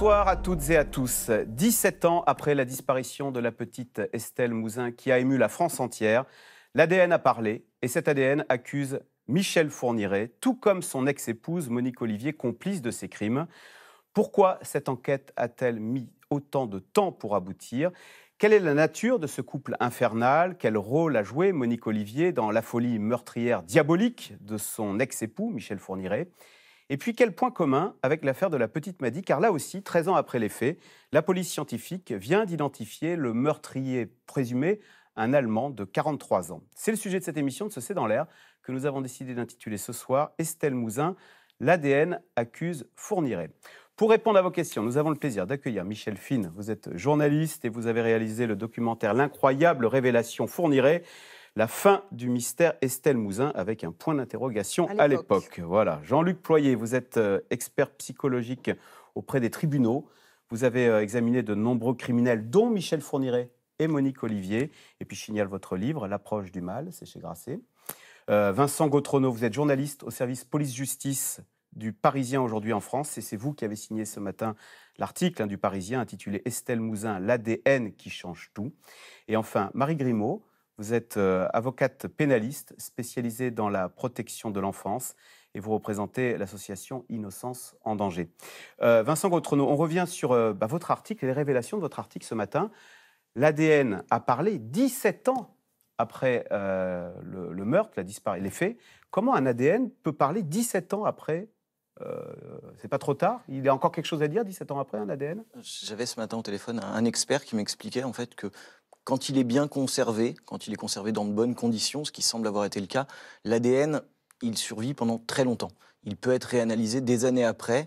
Bonsoir à toutes et à tous. 17 ans après la disparition de la petite Estelle Mouzin qui a ému la France entière, l'ADN a parlé et cet ADN accuse Michel Fourniret, tout comme son ex-épouse Monique Olivier, complice de ses crimes. Pourquoi cette enquête a-t-elle mis autant de temps pour aboutir Quelle est la nature de ce couple infernal Quel rôle a joué Monique Olivier dans la folie meurtrière diabolique de son ex-époux Michel Fourniret et puis, quel point commun avec l'affaire de la petite Maddy Car là aussi, 13 ans après les faits, la police scientifique vient d'identifier le meurtrier présumé, un Allemand de 43 ans. C'est le sujet de cette émission de Ce C'est dans l'air que nous avons décidé d'intituler ce soir Estelle Mouzin, l'ADN accuse Fourniret. Pour répondre à vos questions, nous avons le plaisir d'accueillir Michel Fine. Vous êtes journaliste et vous avez réalisé le documentaire L'incroyable révélation Fourniret la fin du mystère Estelle Mouzin avec un point d'interrogation à l'époque. Voilà. Jean-Luc Ployer, vous êtes euh, expert psychologique auprès des tribunaux. Vous avez euh, examiné de nombreux criminels, dont Michel Fourniret et Monique Olivier. Et puis, je signale votre livre, L'approche du mal, c'est chez Grasset. Euh, Vincent Gautrono, vous êtes journaliste au service police-justice du Parisien aujourd'hui en France. Et c'est vous qui avez signé ce matin l'article hein, du Parisien intitulé Estelle Mouzin, l'ADN qui change tout. Et enfin, Marie Grimaud, vous êtes euh, avocate pénaliste spécialisée dans la protection de l'enfance et vous représentez l'association Innocence en danger. Euh, Vincent Gautrenaud, on revient sur euh, bah, votre article les révélations de votre article ce matin. L'ADN a parlé 17 ans après le, le, meurtre, la disparition, les faits. Comment un ADN peut parler 17 ans après c'est pas trop tard Il y a encore quelque chose à dire 17 ans après un ADN J'avais ce matin au téléphone un expert qui m'expliquait en fait que quand il est bien conservé, quand il est conservé dans de bonnes conditions, ce qui semble avoir été le cas, l'ADN, il survit pendant très longtemps. Il peut être réanalysé des années après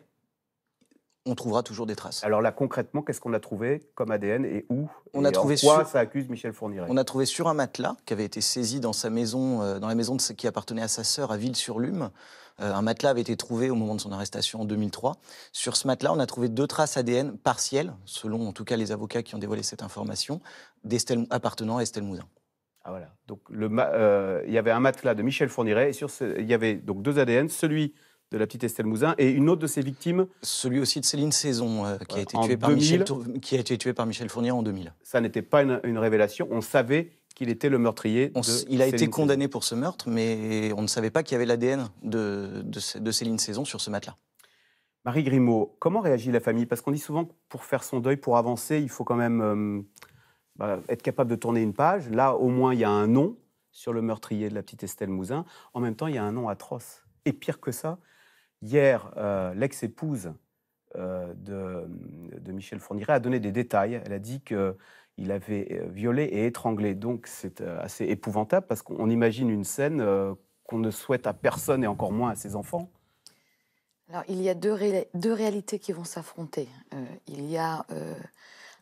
on trouvera toujours des traces. Alors là, concrètement, qu'est-ce qu'on a trouvé comme ADN et où On a trouvé quoi ça accuse Michel Fourniret On a trouvé sur un matelas qui avait été saisi dans sa maison, euh, dans la maison de qui appartenait à sa sœur à Ville-sur-Lume. Euh, un matelas avait été trouvé au moment de son arrestation en 2003. Sur ce matelas, on a trouvé deux traces ADN partielles, selon en tout cas les avocats qui ont dévoilé cette information, appartenant à Estelle Mouzin. Ah voilà. Donc euh, il y avait un matelas de Michel Fourniret et sur il y avait donc deux ADN, celui de la petite Estelle Mouzin, et une autre de ses victimes. Celui aussi de Céline Saison, euh, qui, a été tuée par Michel qui a été tué par Michel Fournier en 2000. Ça n'était pas une, révélation, on savait qu'il était le meurtrier. il a été condamné pour ce meurtre, mais on ne savait pas qu'il y avait l'ADN de, de, Céline Saison sur ce matelas. Marie Grimaud, comment réagit la famille Parce qu'on dit souvent que pour faire son deuil, pour avancer, il faut quand même euh, bah, être capable de tourner une page. Là, au moins, il y a un nom sur le meurtrier de la petite Estelle Mouzin. En même temps, il y a un nom atroce. Et pire que ça, Hier, euh, l'ex-épouse euh, de, Michel Fourniret a donné des détails. Elle a dit qu'il avait euh, violé et étranglé. Donc c'est assez épouvantable parce qu'on imagine une scène qu'on ne souhaite à personne et encore moins à ses enfants. Alors il y a deux, deux réalités qui vont s'affronter. il y a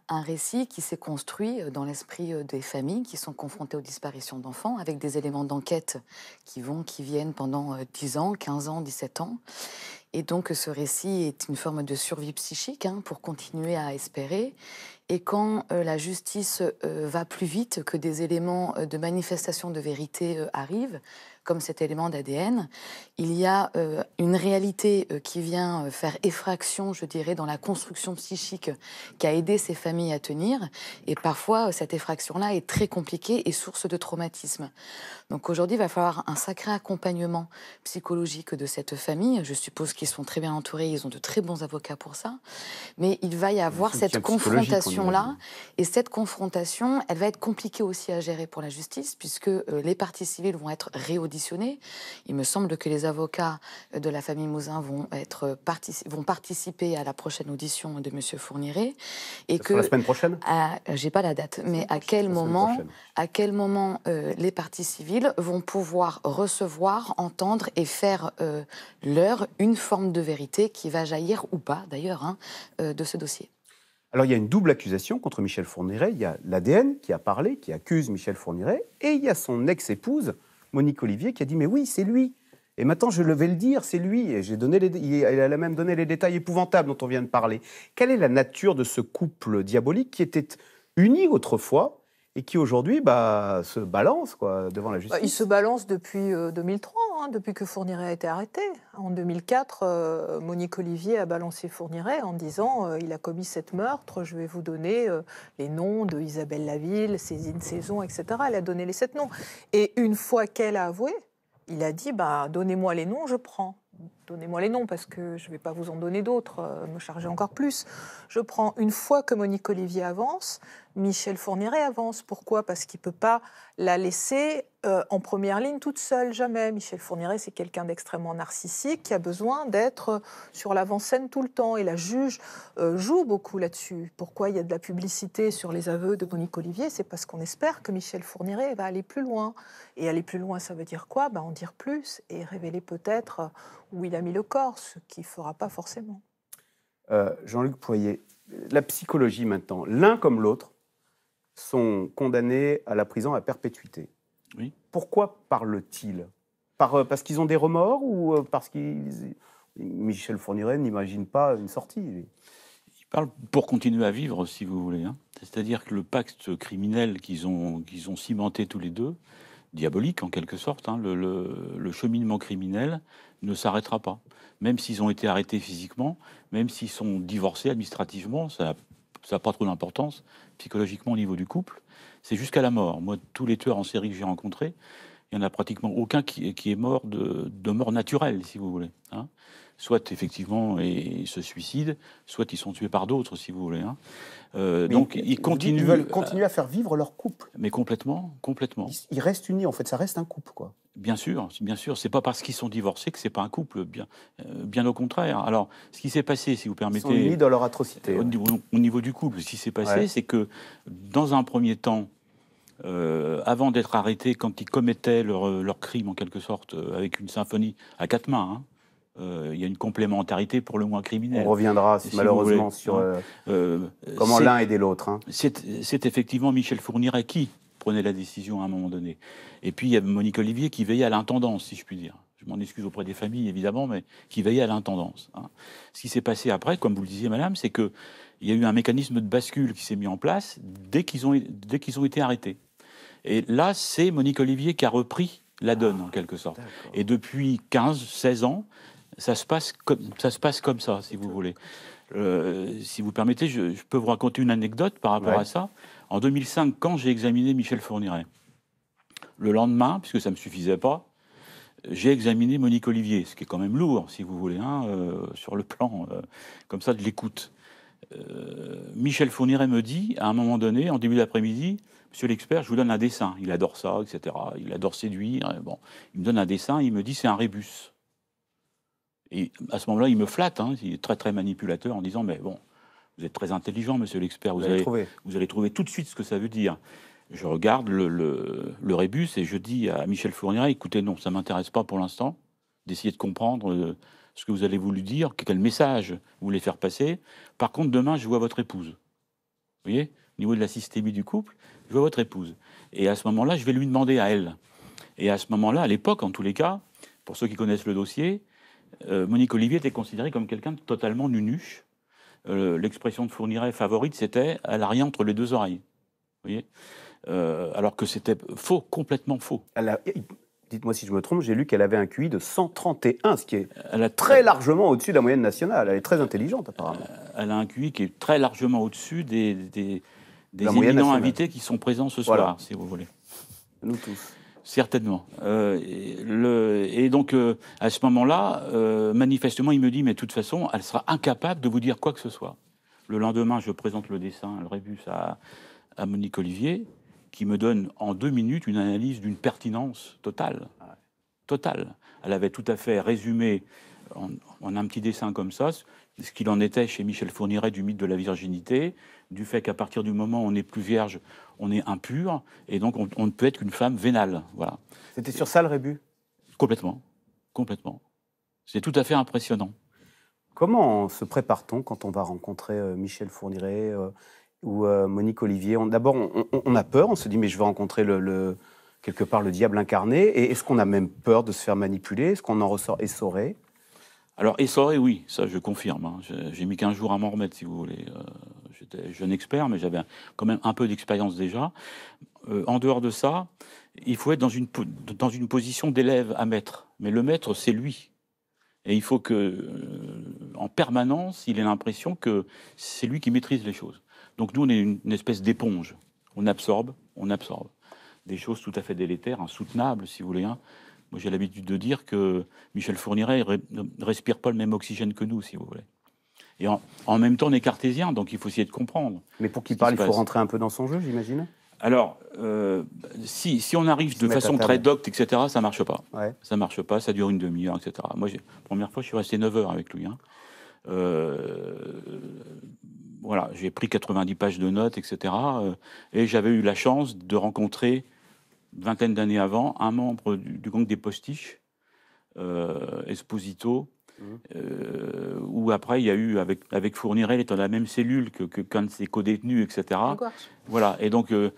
un récit qui s'est construit euh, dans l'esprit euh, des familles qui sont confrontées aux disparitions d'enfants, avec des éléments d'enquête qui vont, qui viennent pendant 10 euh, ans, 15 ans, 17 ans. Et donc ce récit est une forme de survie psychique hein, pour continuer à espérer. Et quand la justice va plus vite, que des éléments de manifestation de vérité arrivent, comme cet élément d'ADN. Il y a euh, une réalité euh, qui vient euh, faire effraction, je dirais, dans la construction psychique qui a aidé ces familles à tenir. Et parfois, cette effraction-là est très compliquée et source de traumatisme. Donc aujourd'hui, il va falloir un sacré accompagnement psychologique de cette famille. Je suppose qu'ils sont très bien entourés, ils ont de très bons avocats pour ça. Mais il va y avoir cette confrontation-là. Et cette confrontation, elle va être compliquée aussi à gérer pour la justice, puisque les parties civiles vont être réauditionnées il me semble que les avocats de la famille Mouzin vont, être, vont participer à la prochaine audition de M. Fourniret. Et que, la semaine prochaine J'ai pas la date, mais à quel, moment, à quel moment les parties civiles vont pouvoir recevoir, entendre et faire euh, leur une forme de vérité qui va jaillir ou pas d'ailleurs hein, euh, de ce dossier alors il y a une double accusation contre Michel Fourniret. Il y a l'ADN qui a parlé, qui accuse Michel Fourniret, et il y a son ex-épouse Monique Olivier, qui a dit Mais oui, c'est lui. Et maintenant, je vais le dire, c'est lui. Et j'ai donné les, elle a même donné les détails épouvantables dont on vient de parler. Quelle est la nature de ce couple diabolique qui était uni autrefois et qui aujourd'hui bah, se balance quoi, devant la bah, justice. Il se balance depuis 2003, euh, hein, depuis que Fourniret a été arrêté. En 2004, euh, Monique Olivier a balancé Fourniret en disant euh, il a commis sept meurtres, je vais vous donner les noms de Isabelle Laville, Césine Saison, etc. Elle a donné les sept noms. Et une fois qu'elle a avoué, il a dit bah, donnez-moi les noms, je prends donnez-moi les noms parce que je ne vais pas vous en donner d'autres, euh, me charger encore plus. Je prends une fois que Monique Olivier avance, Michel Fourniret avance. Pourquoi Parce qu'il ne peut pas la laisser euh, en première ligne toute seule, jamais. Michel Fourniret, c'est quelqu'un d'extrêmement narcissique qui a besoin d'être euh, sur l'avant-scène tout le temps. Et la juge euh, joue beaucoup là-dessus. Pourquoi il y a de la publicité sur les aveux de Monique Olivier C'est parce qu'on espère que Michel Fourniret va aller plus loin. Et aller plus loin, ça veut dire quoi ben, En dire plus et révéler peut-être où il a mis le corps, ce qu'il ne fera pas forcément. Jean-Luc Poyer, la psychologie maintenant, l'un comme l'autre sont condamnés à la prison à perpétuité. Oui. Pourquoi parlent-ils Par, euh, Parce qu'ils ont des remords ou euh, parce qu'ils... Michel Fourniret n'imagine pas une sortie. Il Ils parlent pour continuer à vivre, si vous voulez. Hein. C'est-à-dire que le pacte criminel qu'ils ont, qu'ils ont cimenté tous les deux, diabolique en quelque sorte, hein, le, cheminement criminel ne s'arrêtera pas. Même s'ils ont été arrêtés physiquement, même s'ils sont divorcés administrativement, ça ça n'a pas trop d'importance psychologiquement au niveau du couple. C'est jusqu'à la mort. Moi, tous les tueurs en série que j'ai rencontrés, il n'y en a pratiquement aucun qui, qui est mort de, mort naturelle, si vous voulez. Hein. Soit effectivement ils se suicident, soit ils sont tués par d'autres, si vous voulez. Hein. Euh, donc ils, continuent. Ils veulent continuer à faire vivre leur couple. Mais complètement, complètement. Ils, restent unis, en fait, ça reste un couple, quoi. Bien sûr, bien sûr, c'est pas parce qu'ils sont divorcés que c'est pas un couple, bien, euh, bien au contraire. Alors, ce qui s'est passé, si vous permettez, Ils sont unis dans leur atrocité. Au, niveau, du couple, ce qui s'est passé, c'est que dans un premier temps, euh, avant d'être arrêtés, quand ils commettaient leur, euh, crime en quelque sorte, euh, avec une symphonie à quatre mains, hein, il y a une complémentarité pour le moins criminelle. On reviendra malheureusement sur hein, comment l'un aidait l'autre. Hein. C'est effectivement Michel Fourniret qui prenait la décision à un moment donné. Et puis il y a Monique Olivier qui veillait à l'intendance, si je puis dire. Je m'en excuse auprès des familles, évidemment, mais qui veillait à l'intendance. Ce qui s'est passé après, comme vous le disiez, madame, c'est qu'il y a eu un mécanisme de bascule qui s'est mis en place dès qu'ils ont, dès qu'ils ont été arrêtés. Et là, c'est Monique Olivier qui a repris la donne, en quelque sorte. Et depuis 15, 16 ans, ça se passe comme ça, si vous voulez. Euh, si vous permettez, je, peux vous raconter une anecdote par rapport à ça. En 2005, quand j'ai examiné Michel Fourniret, le lendemain, puisque ça ne me suffisait pas, j'ai examiné Monique Olivier, ce qui est quand même lourd, si vous voulez, hein, euh, sur le plan euh, comme ça de l'écoute. Michel Fourniret me dit, à un moment donné, en début d'après-midi, Monsieur l'expert, je vous donne un dessin. Il adore ça, etc. Il adore séduire. Bon, il me donne un dessin, il me dit c'est un rébus. Et à ce moment-là, il me flatte, hein. il est très très manipulateur en disant mais bon, vous êtes très intelligent, monsieur l'expert, vous, allez, trouver. tout de suite ce que ça veut dire. Je regarde le, rébus et je dis à Michel Fourniret, écoutez, non, ça ne m'intéresse pas pour l'instant d'essayer de comprendre euh, ce que vous avez voulu dire, quel message vous voulez faire passer. Par contre, demain, je vois votre épouse. Vous voyez Au niveau de la systémie du couple, je veux votre épouse. Et à ce moment-là, je vais lui demander à elle. Et à ce moment-là, à l'époque, en tous les cas, pour ceux qui connaissent le dossier, euh, Monique Olivier était considérée comme quelqu'un de totalement nunuche. Euh, l'expression de Fourniret favorite, c'était elle a rien entre les deux oreilles. Vous voyez euh, alors que c'était faux, complètement faux. Dites-moi si je me trompe, j'ai lu qu'elle avait un QI de 131, ce qui est très, largement au-dessus de la moyenne nationale. Elle est très intelligente, apparemment. Elle a un QI qui est très largement au-dessus des, des éminents invités qui sont présents ce soir, si vous voulez. Nous tous. Certainement. Euh, et, le, donc, euh, à ce moment-là, euh, manifestement, il me dit, mais de toute façon, elle sera incapable de vous dire quoi que ce soit. Le lendemain, je présente le dessin, le rébus à, à Monique Olivier, qui me donne en deux minutes une analyse d'une pertinence totale. Totale. Elle avait tout à fait résumé en, en un petit dessin comme ça ce qu'il en était chez Michel Fourniret du mythe de la virginité, du fait qu'à partir du moment où on n'est plus vierge, on est impur, et donc on, ne peut être qu'une femme vénale. Voilà. C'était sur ça le rébut Complètement, complètement. C'est tout à fait impressionnant. Comment se prépare-t-on quand on va rencontrer euh, Michel Fourniret euh, ou euh, Monique Olivier D'abord, on, a peur, on se dit mais je vais rencontrer quelque part le diable incarné, et est-ce qu'on a même peur de se faire manipuler Est-ce qu'on en ressort essoré alors, essoré, oui, ça je confirme. Hein. J'ai mis 15 jours à m'en remettre, si vous voulez. Euh, j'étais jeune expert, mais j'avais quand même un peu d'expérience déjà. Euh, en dehors de ça, il faut être dans une, dans une position d'élève à maître. Mais le maître, c'est lui. Et il faut que, euh, en permanence, il ait l'impression que c'est lui qui maîtrise les choses. Donc nous, on est une, espèce d'éponge. On absorbe, on absorbe. Des choses tout à fait délétères, insoutenables, si vous voulez. Hein moi, j'ai l'habitude de dire que Michel Fourniret ne respire pas le même oxygène que nous, si vous voulez. Et en, même temps, on est cartésien, donc il faut essayer de comprendre. Mais pour qu'il parle, il faut rentrer un peu dans son jeu, j'imagine alors, euh, si, si, on arrive de façon très docte, etc., ça marche pas. Ouais. Ça marche pas, ça dure une demi-heure, etc. Moi, première fois, je suis resté 9 heures avec lui. Hein. Euh, voilà, j'ai pris 90 pages de notes, etc. Euh, et j'avais eu la chance de rencontrer vingtaine d'années avant, un membre du, groupe gang des Postiches, euh, Esposito, mmh. euh, où après il y a eu, avec, avec Fournirel, étant dans la même cellule que, qu'un de ses co-détenus, etc. Voilà, et donc euh,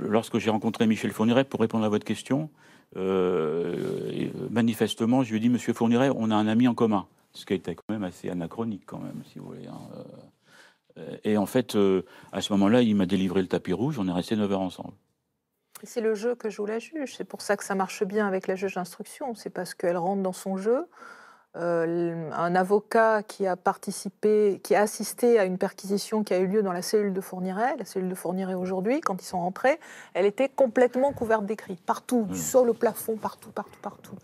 lorsque j'ai rencontré Michel Fournirel, pour répondre à votre question, manifestement, je lui ai dit, Monsieur Fournirel, on a un ami en commun, ce qui était quand même assez anachronique, quand même, si vous voulez. Hein, et en fait, à ce moment-là, il m'a délivré le tapis rouge, on est resté 9 heures ensemble. C'est le jeu que joue la juge. C'est pour ça que ça marche bien avec la juge d'instruction. C'est parce qu'elle rentre dans son jeu. Euh, un avocat qui a participé, qui a assisté à une perquisition qui a eu lieu dans la cellule de Fourniret, la cellule de Fourniret aujourd'hui, quand ils sont rentrés, elle était complètement couverte d'écrits, partout, du hmm. sol au plafond, partout, partout, partout.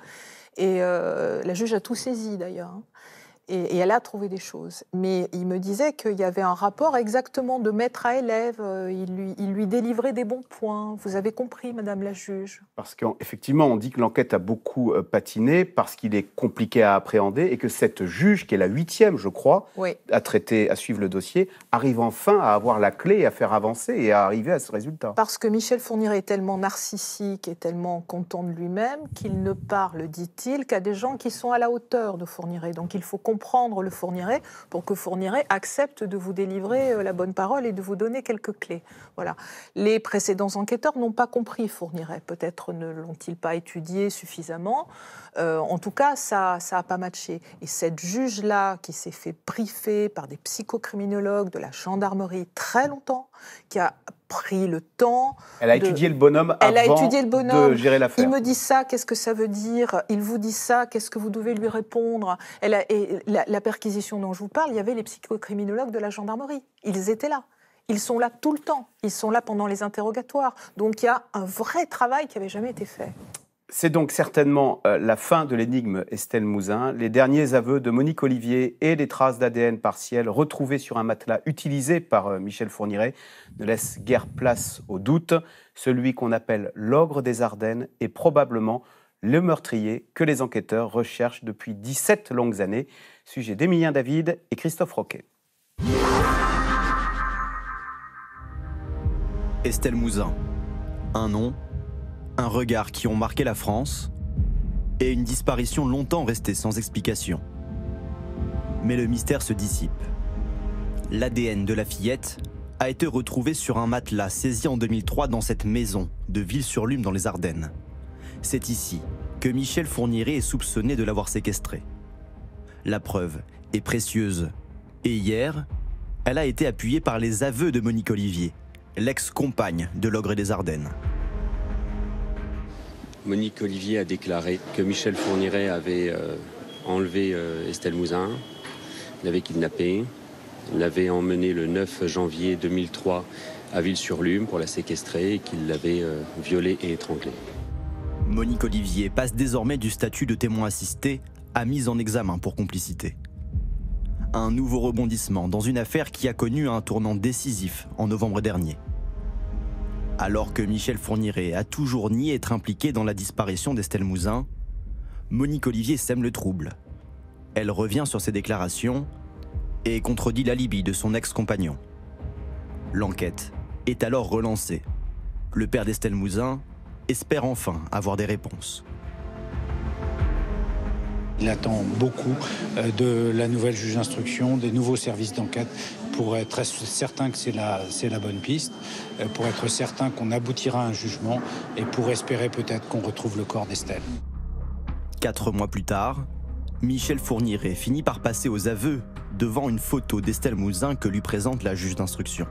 Et euh, la juge a tout saisi d'ailleurs. Hein. Et, elle a trouvé des choses. Mais il me disait qu'il y avait un rapport exactement de maître à élève. Euh, il lui, il lui délivrait des bons points. Vous avez compris, Madame la juge. Parce qu'effectivement, on dit que l'enquête a beaucoup euh, patiné parce qu'il est compliqué à appréhender et que cette juge, qui est la huitième, je crois, a à traiter, à suivre le dossier, arrive enfin à avoir la clé et à faire avancer et à arriver à ce résultat. Parce que Michel Fourniret est tellement narcissique et tellement content de lui-même qu'il ne parle, dit-il, qu'à des gens qui sont à la hauteur de Fourniret. Donc il faut prendre le Fourniret pour que Fourniret accepte de vous délivrer euh, la bonne parole et de vous donner quelques clés. Voilà. Les précédents enquêteurs n'ont pas compris Fourniret. Peut-être ne l'ont-ils pas étudié suffisamment. Euh, en tout cas, ça n'a pas matché. Et cette juge-là, qui s'est fait briefer par des psychocriminologues de la gendarmerie très longtemps, qui a pris le temps. Elle a étudié le bonhomme avant de gérer l'affaire. Il me dit ça, qu'est-ce que ça veut dire Il vous dit ça, qu'est-ce que vous devez lui répondre Elle Et la, la perquisition dont je vous parle, il y avait les psychocriminologues de la gendarmerie. Ils étaient là. Ils sont là tout le temps. Ils sont là pendant les interrogatoires. Donc il y a un vrai travail qui n'avait jamais été fait. C'est donc certainement euh, la fin de l'énigme Estelle Mouzin, les derniers aveux de Monique Olivier et les traces d'ADN partiel retrouvées sur un matelas utilisé par euh, Michel Fourniret ne laissent guère place au doute. Celui qu'on appelle l'ogre des Ardennes est probablement le meurtrier que les enquêteurs recherchent depuis 17 longues années. Sujet d'Émilien David et Christophe Roquet. Estelle Mouzin, un nom un regard qui ont marqué la France et une disparition longtemps restée sans explication. Mais le mystère se dissipe. L'ADN de la fillette a été retrouvé sur un matelas saisi en 2003 dans cette maison de Ville-sur-Lume dans les Ardennes. C'est ici que Michel Fourniret est soupçonné de l'avoir séquestrée. La preuve est précieuse. Et hier, elle a été appuyée par les aveux de Monique Olivier, l'ex-compagne de l'ogre des Ardennes. Monique Olivier a déclaré que Michel Fourniret avait euh, enlevé euh, Estelle Mouzin, l'avait kidnappée, l'avait emmenée le 9 janvier 2003 à Ville-sur-Lume pour la séquestrer et qu'il l'avait euh, violée et étranglée. Monique Olivier passe désormais du statut de témoin assisté à mise en examen pour complicité. Un nouveau rebondissement dans une affaire qui a connu un tournant décisif en novembre dernier. Alors que Michel Fourniret a toujours nié être impliqué dans la disparition d'Estelle Mouzin, Monique Olivier sème le trouble. Elle revient sur ses déclarations et contredit l'alibi de son ex-compagnon. L'enquête est alors relancée. Le père d'Estelle Mouzin espère enfin avoir des réponses. Il attend beaucoup euh, de la nouvelle juge d'instruction, des nouveaux services d'enquête pour être certain que c'est la, bonne piste, euh, pour être certain qu'on aboutira à un jugement et pour espérer peut-être qu'on retrouve le corps d'Estelle. Quatre mois plus tard, Michel Fourniret finit par passer aux aveux devant une photo d'Estelle Mouzin que lui présente la juge d'instruction.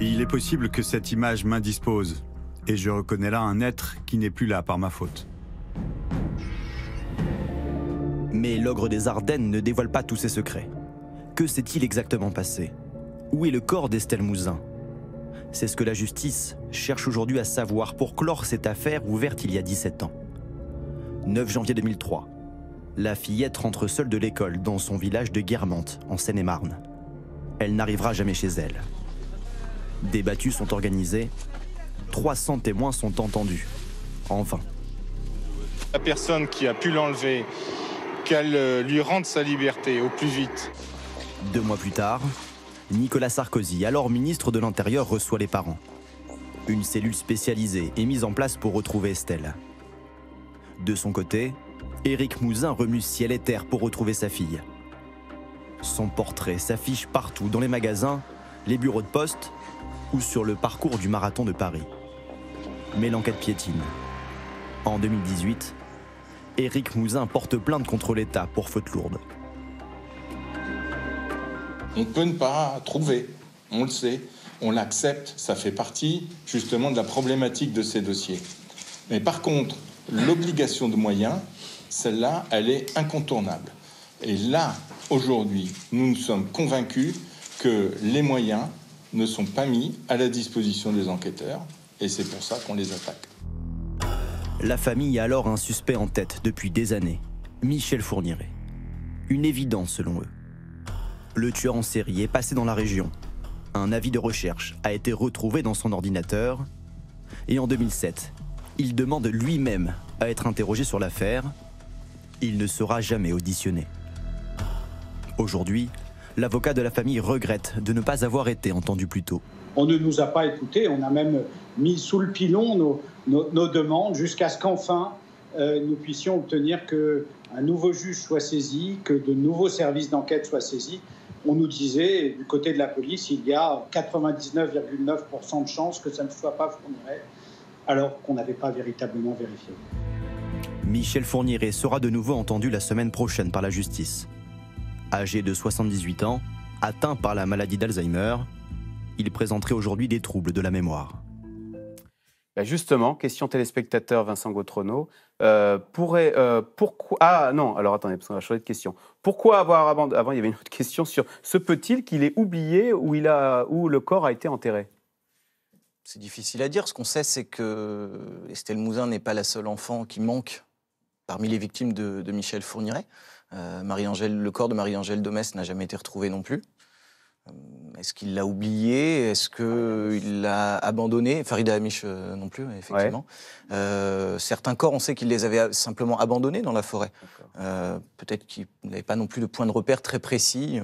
Il est possible que cette image m'indispose, et je reconnais là un être qui n'est plus là par ma faute. Mais l'ogre des Ardennes ne dévoile pas tous ses secrets. Que s'est-il exactement passé Où est le corps d'Estelle Mouzin C'est ce que la justice cherche aujourd'hui à savoir pour clore cette affaire ouverte il y a 17 ans. 9 janvier 2003. La fillette rentre seule de l'école dans son village de Guermantes, en Seine-et-Marne. Elle n'arrivera jamais chez elle. Des battues sont organisées. 300 témoins sont entendus. En vain. La personne qui a pu l'enlever, qu'elle euh, lui rende sa liberté au plus vite. Deux mois plus tard, Nicolas Sarkozy, alors ministre de l'Intérieur, reçoit les parents. Une cellule spécialisée est mise en place pour retrouver Estelle. De son côté, Éric Mouzin remue ciel et terre pour retrouver sa fille. Son portrait s'affiche partout, dans les magasins, les bureaux de poste ou sur le parcours du marathon de Paris. Mais l'enquête piétine. En 2018, Éric Mouzin porte plainte contre l'État pour faute lourde. On peut ne pas trouver, on le sait, on l'accepte, ça fait partie justement de la problématique de ces dossiers. Mais par contre, l'obligation de moyens, celle-là, elle est incontournable. Et là, aujourd'hui, nous nous sommes convaincus que les moyens ne sont pas mis à la disposition des enquêteurs, et c'est pour ça qu'on les attaque. La famille a alors un suspect en tête depuis des années, Michel Fourniret. Une évidence selon eux le tueur en série est passé dans la région. Un avis de recherche a été retrouvé dans son ordinateur. Et en 2007, il demande lui-même à être interrogé sur l'affaire. Il ne sera jamais auditionné. Aujourd'hui, l'avocat de la famille regrette de ne pas avoir été entendu plus tôt. On ne nous a pas écoutés, on a même mis sous le pilon nos, demandes jusqu'à ce qu'enfin euh, nous puissions obtenir qu'un nouveau juge soit saisi, que de nouveaux services d'enquête soient saisis on nous disait, du côté de la police, il y a 99,9% de chances que ça ne soit pas Fourniret, alors qu'on n'avait pas véritablement vérifié. Michel Fourniret sera de nouveau entendu la semaine prochaine par la justice. Âgé de 78 ans, atteint par la maladie d'Alzheimer, il présenterait aujourd'hui des troubles de la mémoire. Bah, justement, question téléspectateur Vincent Gautrono. Euh, pourrait, euh, pourquoi Ah non, alors attendez, parce qu'on a choisi de question. Pourquoi avoir avant Avant, il y avait une autre question sur se peut-il qu'il ait oublié où, il a, où le corps a été enterré C'est difficile à dire. Ce qu'on sait, c'est que Estelle Mouzin n'est pas la seule enfant qui manque parmi les victimes de, Michel Fourniret. Euh, marie le corps de Marie-Angèle Domès n'a jamais été retrouvé non plus. Euh, est-ce qu'il l'a oublié Est-ce qu'il l'a abandonné Farida Amish euh, non plus, effectivement. Euh, certains corps, on sait qu'il les avait simplement abandonnés dans la forêt. Peut-être qu'il n'avait pas non plus de point de repère très précis.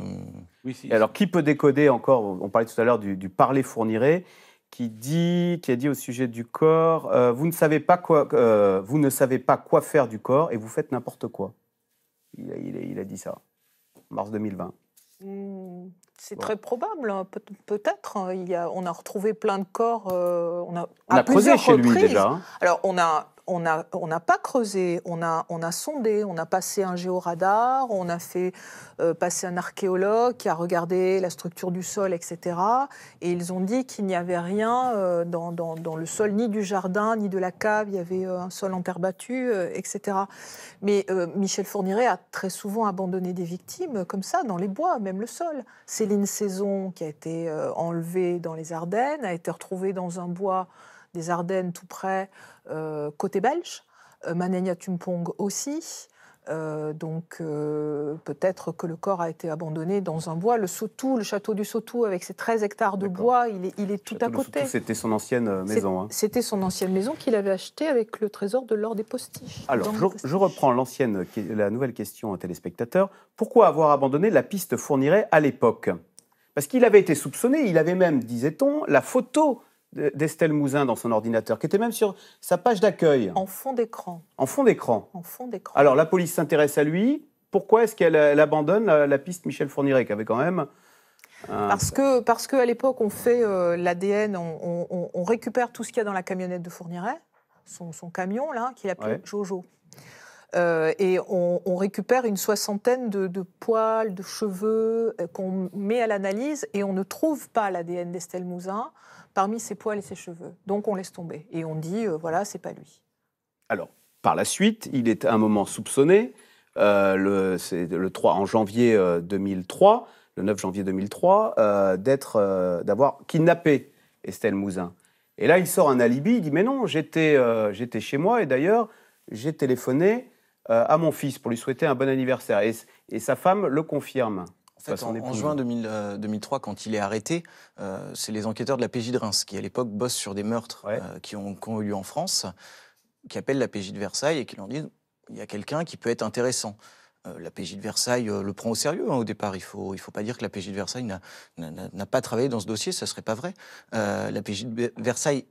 Oui, Alors, qui peut décoder encore On parlait tout à l'heure du, parler fourniré qui dit, qui a dit au sujet du corps, vous ne savez pas quoi, vous ne savez pas quoi faire du corps et vous faites n'importe quoi. Il a, dit ça, mars 2020. C'est très probable, hein. peut-être. Hein. on a retrouvé plein de corps. Euh, on a, on chez lui déjà. Hein. Alors, on a on n'a pas creusé, on a, sondé, on a passé un géoradar, on a fait euh, passer un archéologue qui a regardé la structure du sol, etc. Et ils ont dit qu'il n'y avait rien euh, dans, le sol, ni du jardin, ni de la cave, il y avait euh, un sol en terre battue, etc. Mais Michel Fourniret a très souvent abandonné des victimes comme ça, dans les bois, même le sol. Céline Saison, qui a été enlevée dans les Ardennes, a été retrouvée dans un bois des Ardennes tout près, euh, côté belge, euh, Manegna Tumpong aussi. Euh, donc peut-être que le corps a été abandonné dans un bois. Le Sautou, le château du Sautou, avec ses 13 hectares de bois, il est, il est tout à côté. C'était son ancienne maison. Hein. C'était son ancienne maison qu'il avait achetée avec le trésor de l'or des postiches. Alors, je, reprends l'ancienne, la nouvelle question aux téléspectateurs. Pourquoi avoir abandonné la piste fournirait à l'époque Parce qu'il avait été soupçonné, il avait même, disait-on, la photo d'Estelle Mouzin dans son ordinateur, qui était même sur sa page d'accueil. En fond d'écran. En fond d'écran. En fond d'écran. Alors la police s'intéresse à lui. Pourquoi est-ce qu'elle abandonne la, piste Michel Fourniret, qui avait quand même parce que, parce l'époque, on fait euh, l'ADN, on, récupère tout ce qu'il y a dans la camionnette de Fourniret, son, camion là, qu'il appelle Jojo. Euh, et on, récupère une soixantaine de, poils, de cheveux euh, qu'on met à l'analyse et on ne trouve pas l'ADN d'Estelle Mouzin parmi ses poils et ses cheveux. Donc on laisse tomber et on dit euh, voilà, c'est pas lui. Alors, par la suite, il est à un moment soupçonné, euh, le, le en janvier 2003, euh, le 9 janvier 2003, d'être, d'avoir kidnappé Estelle Mouzin. Et là, il sort un alibi, il dit mais non, j'étais, j'étais chez moi et d'ailleurs, j'ai téléphoné à mon fils pour lui souhaiter un bon anniversaire. et sa femme le confirme en, juin 2003, euh, quand il est arrêté, euh, c'est les enquêteurs de la PJ de Reims, qui à l'époque bossent sur des meurtres euh, qui, ont, eu lieu en France, qui appellent la PJ de Versailles et qui leur disent il y a quelqu'un qui peut être intéressant. La PJ de Versailles le prend au sérieux hein, au départ. Il ne faut, il faut pas dire que la PJ de Versailles n'a pas travaillé dans ce dossier, ça ne serait pas vrai. la PJ de Versailles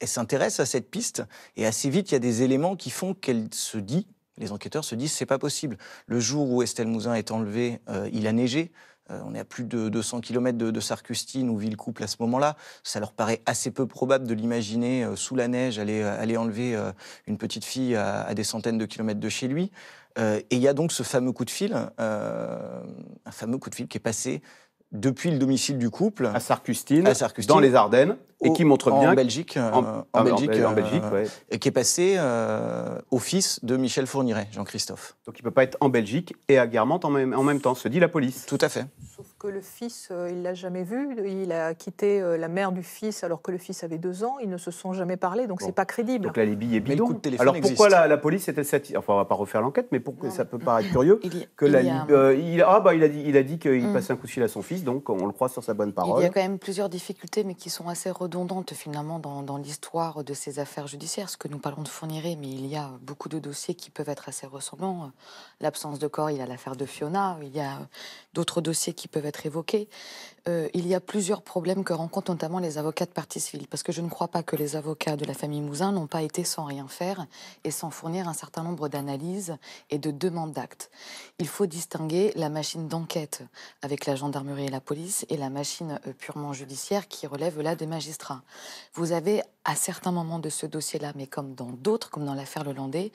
elle s'intéresse à cette piste et assez vite, il y a des éléments qui font qu'elle se dit les enquêteurs se disent c'est pas possible. Le jour où Estelle Mouzin est enlevée, euh, il a neigé. Euh, on est à plus de 200 km de, de Sarcustine ou Villecouple à ce moment-là. Ça leur paraît assez peu probable de l'imaginer euh, sous la neige aller, aller enlever une petite fille à, à, des centaines de kilomètres de chez lui. et il y a donc ce fameux coup de fil, un fameux coup de fil qui est passé depuis le domicile du couple. À Sarcustine, dans les Ardennes, et qui montre bien. Euh, ah, en Belgique, en, euh, Belgique, et qui est passé euh, au fils de Michel Fourniret, Jean-Christophe. Donc il ne peut pas être en Belgique et à Guermantes en même, en même temps, se dit la police. Tout à fait que le fils, il euh, il l'a jamais vu. Il a quitté euh, la mère du fils alors que le fils avait deux ans. Ils ne se sont jamais parlé, donc ce c'est pas crédible. Donc la Libye est bien. alors pourquoi la, police était satisfaite Enfin, on va pas refaire l'enquête, mais pourquoi ça peut paraître curieux il que la a... Euh, il, ah, bah, il a dit, il a dit qu'il mm. passait un coup de fil à son fils, donc on le croit sur sa bonne parole. Il y a quand même plusieurs difficultés, mais qui sont assez redondantes finalement dans, dans l'histoire de ces affaires judiciaires. Ce que nous parlons de Fourniret, mais il y a beaucoup de dossiers qui peuvent être assez ressemblants. L'absence de corps, il y a l'affaire de Fiona, il y a d'autres dossiers qui peuvent être évoqués. Euh, il y a plusieurs problèmes que rencontrent notamment les avocats de partie civile, parce que je ne crois pas que les avocats de la famille Mouzin n'ont pas été sans rien faire et sans fournir un certain nombre d'analyses et de demandes d'actes. Il faut distinguer la machine d'enquête avec la gendarmerie et la police et la machine euh, purement judiciaire qui relève là des magistrats. Vous avez à certains moments de ce dossier-là, mais comme dans d'autres, comme dans l'affaire Lelandais,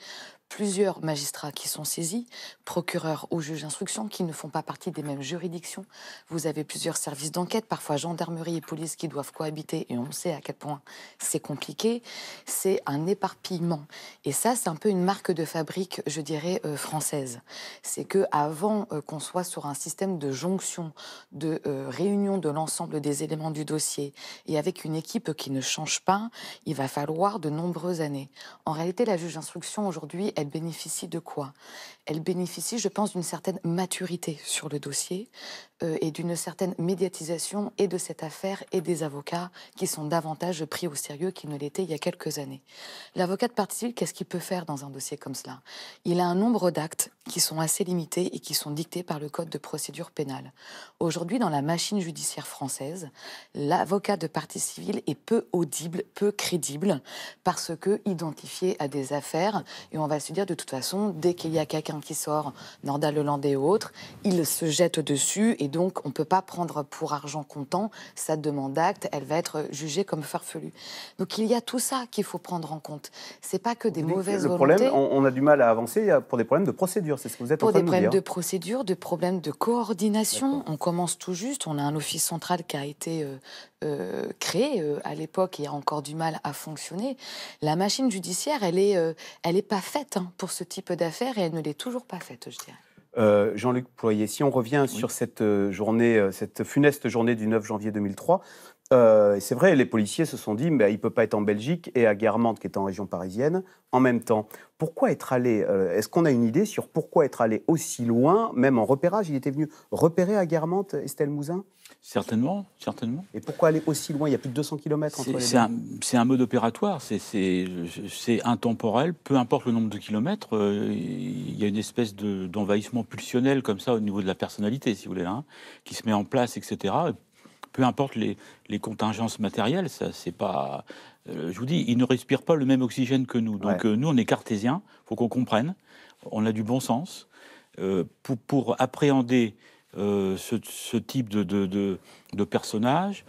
plusieurs magistrats qui sont saisis, procureurs ou juges d'instruction qui ne font pas partie des mêmes juridictions. Vous avez plusieurs services d'enquête, parfois gendarmerie et police qui doivent cohabiter, et on sait à quel point c'est compliqué, c'est un éparpillement. Et ça, c'est un peu une marque de fabrique, je dirais, euh, française. C'est que avant euh, qu'on soit sur un système de jonction, de euh, réunion de l'ensemble des éléments du dossier, et avec une équipe qui ne change pas, il va falloir de nombreuses années. En réalité, la juge d'instruction aujourd'hui, elle bénéficie de quoi elle bénéficie, je pense, d'une certaine maturité sur le dossier euh, et d'une certaine médiatisation et de cette affaire et des avocats qui sont davantage pris au sérieux qu'ils ne l'étaient il y a quelques années. L'avocat de partie civile, qu'est-ce qu'il peut faire dans un dossier comme cela Il a un nombre d'actes qui sont assez limités et qui sont dictés par le Code de procédure pénale. Aujourd'hui, dans la machine judiciaire française, l'avocat de partie civile est peu audible, peu crédible, parce que identifié à des affaires, et on va se dire de toute façon, dès qu'il y a quelqu'un qui sort, Norda leland et autres, il se jette dessus et donc on ne peut pas prendre pour argent comptant sa demande d'acte, elle va être jugée comme farfelue. Donc il y a tout ça qu'il faut prendre en compte. C'est pas que des mauvaises le Problème, on, a du mal à avancer pour des problèmes de procédure, c'est ce que vous êtes en train de dire. Pour des problèmes de procédure, de problèmes de coordination. On commence tout juste, on a un office central qui a été euh, euh, créée euh, à l'époque et a encore du mal à fonctionner, la machine judiciaire, elle est, euh, elle est pas faite hein, pour ce type d'affaires et elle ne l'est toujours pas faite, je dirais. Jean-Luc Ployer, si on revient sur cette journée, cette funeste journée du 9 janvier 2003, c'est vrai, les policiers se sont dit, mais il peut pas être en Belgique et à Guermantes, qui est en région parisienne, en même temps. Pourquoi être allé Est-ce qu'on a une idée sur pourquoi être allé aussi loin, même en repérage Il était venu repérer à Guermantes, Estelle Mouzin Certainement, certainement. Et pourquoi aller aussi loin Il y a plus de 200 km entre les C'est un, mode opératoire, c'est intemporel, peu importe le nombre de kilomètres, euh, il y a une espèce d'envahissement pulsionnel comme ça au niveau de la personnalité, si vous voulez, hein, qui se met en place, etc. Peu importe les, contingences matérielles, ça c'est pas... Euh, je vous dis, ils ne respirent pas le même oxygène que nous. Donc euh, nous, on est cartésiens, faut qu'on comprenne, on a du bon sens. pour, pour appréhender euh, ce, type de, personnage,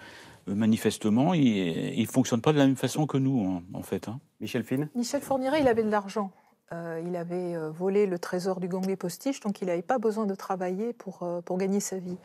euh, manifestement, il ne fonctionne pas de la même façon que nous, hein, en fait. Hein. Michel Fine Michel Fourniret, il avait de l'argent. Euh, il avait volé le trésor du gang des postiches, donc il n'avait pas besoin de travailler pour, pour gagner sa vie.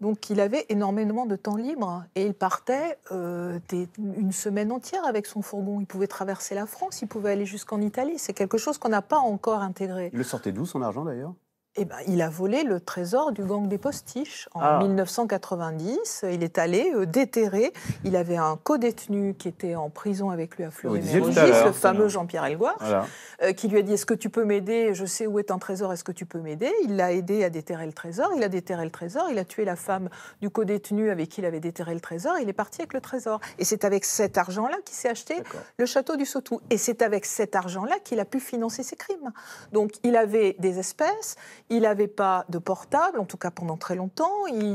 Donc il avait énormément de temps libre hein, et il partait une semaine entière avec son fourgon. Il pouvait traverser la France, il pouvait aller jusqu'en Italie. C'est quelque chose qu'on n'a pas encore intégré. Il le sortait d'où son argent d'ailleurs eh ben, il a volé le trésor du gang des postiches en 1990. Ah. Il est allé euh, déterrer. Il avait un codétenu qui était en prison avec lui à Fleury-Mérogis, le, hein, fameux Jean-Pierre Elgouard, euh, qui lui a dit Est-ce que tu peux m'aider Je sais où est un trésor. Est-ce que tu peux m'aider Il l'a aidé à déterrer le trésor. Il a déterré le trésor. Il a tué la femme du codétenu avec qui il avait déterré le trésor. Il est parti avec le trésor. Et c'est avec cet argent-là qu'il s'est acheté le château du Sautou. Et c'est avec cet argent-là qu'il a pu financer ses crimes. Donc il avait des espèces. Il n'avait pas de portable, en tout cas pendant très longtemps. Il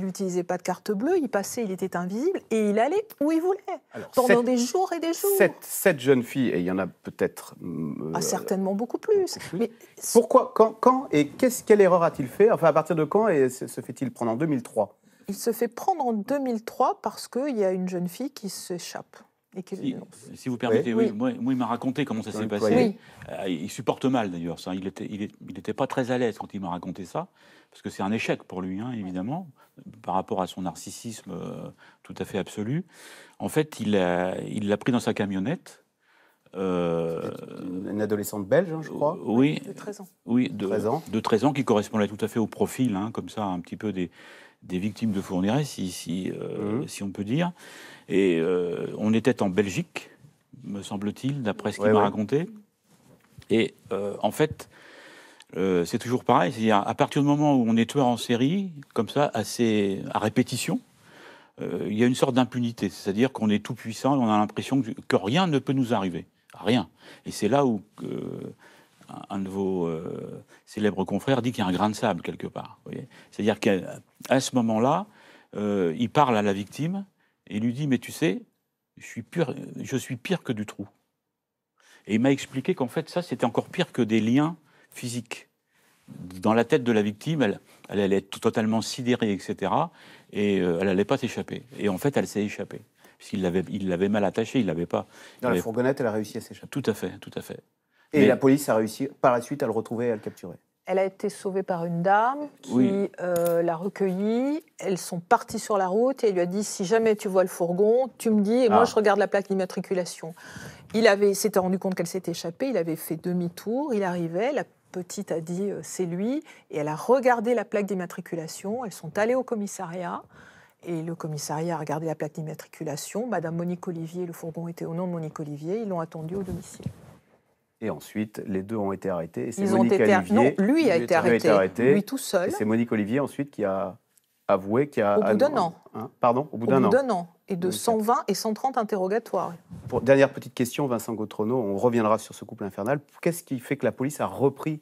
n'utilisait pas de carte bleue. Il passait, il était invisible et il allait où il voulait pendant des jours et des jours. Cette jeune fille, et il y en a peut-être. Euh, ah, certainement beaucoup plus. Pourquoi Quand, Et quest quelle erreur a-t-il fait Enfin, à partir de quand et se fait-il prendre en 2003 Il se fait prendre en 2003 parce qu'il y a une jeune fille qui s'échappe si, vous permettez, oui. Moi, il m'a raconté comment ça s'est passé. Euh, il supporte mal d'ailleurs ça. Il n'était il, était pas très à l'aise quand il m'a raconté ça, parce que c'est un échec pour lui, hein, évidemment, par rapport à son narcissisme euh, tout à fait absolu. En fait, il l'a pris dans sa camionnette. Euh, une adolescente belge, hein, je crois. Oui. De 13 ans. Oui, de 13 ans. De 13 ans qui correspondait tout à fait au profil, hein, comme ça, un petit peu des, des victimes de Fourniret, si, mhm. si on peut dire. Et euh, on était en Belgique, me semble-t-il, d'après ce qu'il m'a raconté. Et euh, en fait, euh, c'est toujours pareil. C'est-à-dire, à partir du moment où on est tueur en série, comme ça, à répétition, il y a une sorte d'impunité. C'est-à-dire qu'on est tout puissant on a l'impression que, rien ne peut nous arriver. Rien. Et c'est là où un de vos célèbres confrères dit qu'il y a un grain de sable quelque part. C'est-à-dire qu'à ce moment-là, il parle à la victime et lui dit Mais tu sais, je suis pire, je suis pire que du trou. Et il m'a expliqué qu'en fait, ça, c'était encore pire que des liens physiques. Dans la tête de la victime, elle, elle allait être totalement sidérée, etc. Et euh, elle n'allait pas s'échapper. Et en fait, elle s'est échappée. Puisqu'il l'avait, il l'avait mal attachée, il l'avait pas. Dans la fourgonnette, elle a réussi à s'échapper. Tout à fait, tout à fait. Et la police a réussi par la suite à le retrouver et à le capturer. Elle a été sauvée par une dame qui euh, l'a recueillie. Elles sont parties sur la route et elle lui a dit si jamais tu vois le fourgon, tu me dis et moi ah. je regarde la plaque d'immatriculation. Il avait s'était rendu compte qu'elle s'était échappée. Il avait fait demi-tour. Il arrivait. La petite a dit euh, c'est lui et elle a regardé la plaque d'immatriculation. Elles sont allées au commissariat. Et le commissariat a regardé la plaque d'immatriculation. Madame Monique Olivier, le fourgon était au nom de Monique Olivier. Ils l'ont attendue au domicile. Et ensuite, les deux ont été arrêtés. Et Ils Monique ont été arrêtés. Non, lui a été, arrêté. Lui tout seul. C'est Monique Olivier ensuite qui a avoué qu'il a. Au bout d'un an. Hein, pardon Au bout d'un an. an. Et de 120 et 130 interrogatoires. Pour, dernière petite question, Vincent Gautrono, on reviendra sur ce couple infernal. Qu'est-ce qui fait que la police a repris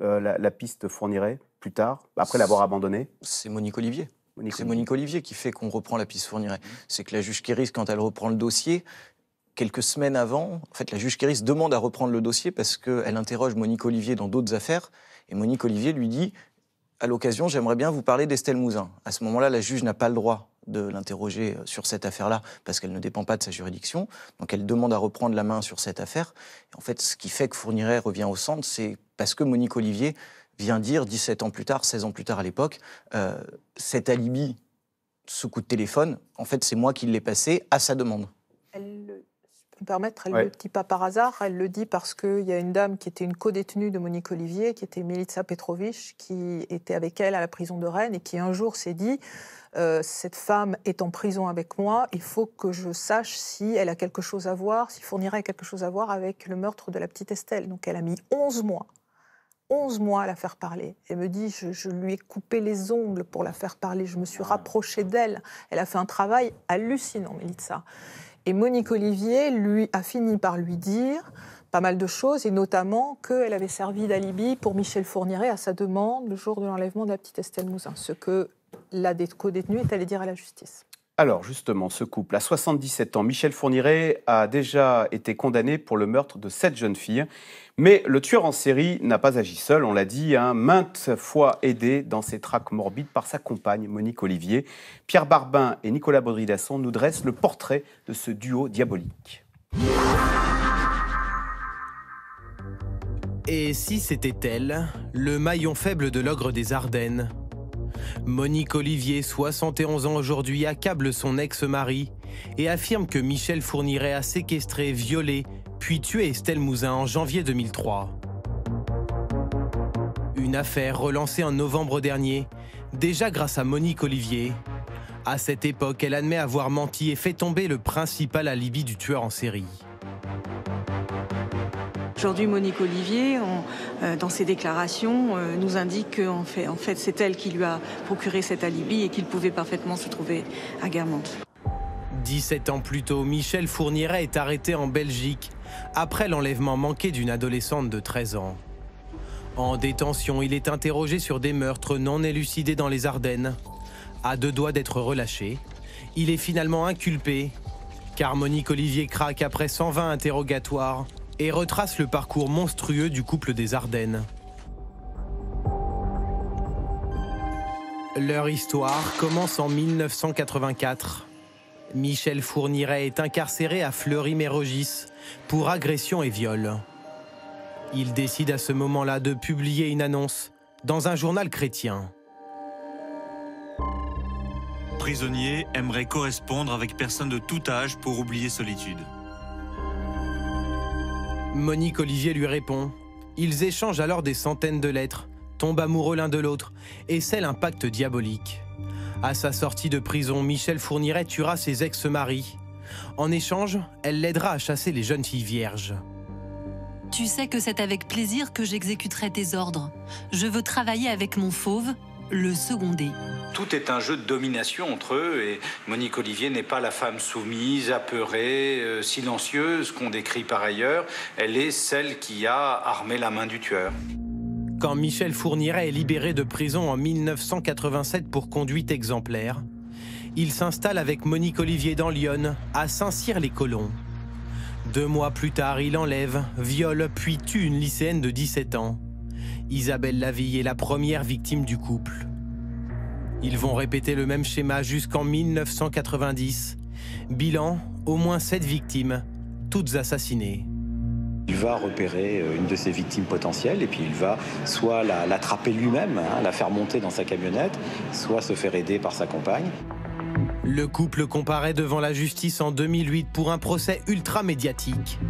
euh, la, la, piste fournirait plus tard, après l'avoir abandonnée C'est Monique Olivier. C'est Monique Olivier qui fait qu'on reprend la piste fournirait. C'est que la juge Kéris, quand elle reprend le dossier, quelques semaines avant, en fait, la juge Kéris demande à reprendre le dossier parce qu'elle interroge Monique Olivier dans d'autres affaires. Et Monique Olivier lui dit À l'occasion, j'aimerais bien vous parler d'Estelle Mouzin. À ce moment-là, la juge n'a pas le droit de l'interroger euh, sur cette affaire-là parce qu'elle ne dépend pas de sa juridiction. Donc elle demande à reprendre la main sur cette affaire. Et en fait, ce qui fait que Fourniret revient au centre, c'est parce que Monique Olivier vient dire, 17 ans plus tard, 16 ans plus tard à l'époque, euh, cet alibi, sous coup de téléphone, en fait, c'est moi qui l'ai passé à sa demande. Elle permettre, elle ne le dit pas par hasard, elle le dit parce qu'il y a une dame qui était une co-détenue de Monique Olivier, qui était Militsa Petrovich, qui était avec elle à la prison de Rennes et qui un jour s'est dit euh, Cette femme est en prison avec moi, il faut que je sache si elle a quelque chose à voir, s'il fournirait quelque chose à voir avec le meurtre de la petite Estelle. Donc elle a mis 11 mois 11 mois à la faire parler. Elle me dit, je, lui ai coupé les ongles pour la faire parler, je me suis ah. rapprochée d'elle. Elle a fait un travail hallucinant, Militsa. Et Monique Olivier lui a fini par lui dire pas mal de choses, et notamment qu'elle avait servi d'alibi pour Michel Fourniret à sa demande le jour de l'enlèvement de la petite Estelle Mouzin, ce que la co-détenue est allée dire à la justice. Alors justement, ce couple, à 77 ans, Michel Fourniret a déjà été condamné pour le meurtre de sept jeunes filles, mais le tueur en série n'a pas agi seul, on l'a dit, hein, maintes fois aidé dans ses traques morbides par sa compagne Monique Olivier. Pierre Barbin et Nicolas Baudry-Dasson nous dressent le portrait de ce duo diabolique. Et si c'était elle, le maillon faible de l'ogre des Ardennes Monique Olivier, 71 ans aujourd'hui, accable son ex-mari et affirme que Michel fournirait a séquestré, violé, puis tué Estelle Mouzin en janvier 2003. Une affaire relancée en novembre dernier, déjà grâce à Monique Olivier. À cette époque, elle admet avoir menti et fait tomber le principal alibi du tueur en série. Aujourd'hui, Monique Olivier, euh, dans ses déclarations, euh, nous indique que fait, en fait c'est elle qui lui a procuré cet alibi et qu'il pouvait parfaitement se trouver à Guermantes. 17 ans plus tôt, Michel Fourniret est arrêté en Belgique après l'enlèvement manqué d'une adolescente de 13 ans. En détention, il est interrogé sur des meurtres non élucidés dans les Ardennes. À deux doigts d'être relâché, il est finalement inculpé, car Monique Olivier craque après 120 interrogatoires et retrace le parcours monstrueux du couple des Ardennes. Leur histoire commence en 1984. Michel Fourniret est incarcéré à Fleury-Mérogis pour agression et viol. Il décide à ce moment-là de publier une annonce dans un journal chrétien. Prisonnier aimerait correspondre avec personnes de tout âge pour oublier solitude. Monique Olivier lui répond. Ils échangent alors des centaines de lettres, tombent amoureux l'un de l'autre et scellent un pacte diabolique. À sa sortie de prison, Michel Fourniret tuera ses ex-maris. En échange, elle l'aidera à chasser les jeunes filles vierges. Tu sais que c'est avec plaisir que j'exécuterai tes ordres. Je veux travailler avec mon fauve le secondé. Tout est un jeu de domination entre eux et Monique Olivier n'est pas la femme soumise, apeurée, euh, silencieuse qu'on décrit par ailleurs. Elle est celle qui a armé la main du tueur. Quand Michel Fourniret est libéré de prison en 1987 pour conduite exemplaire, il s'installe avec Monique Olivier dans Lyon, à Saint-Cyr-les-Colons. Deux mois plus tard, il enlève, viole, puis tue une lycéenne de 17 ans. Isabelle Laville est la première victime du couple. Ils vont répéter le même schéma jusqu'en 1990. Bilan, au moins sept victimes, toutes assassinées. Il va repérer euh, une de ses victimes potentielles et puis il va soit l'attraper lui-même, hein, la faire monter dans sa camionnette, soit se faire aider par sa compagne. Le couple comparait devant la justice en 2008 pour un procès ultra-médiatique.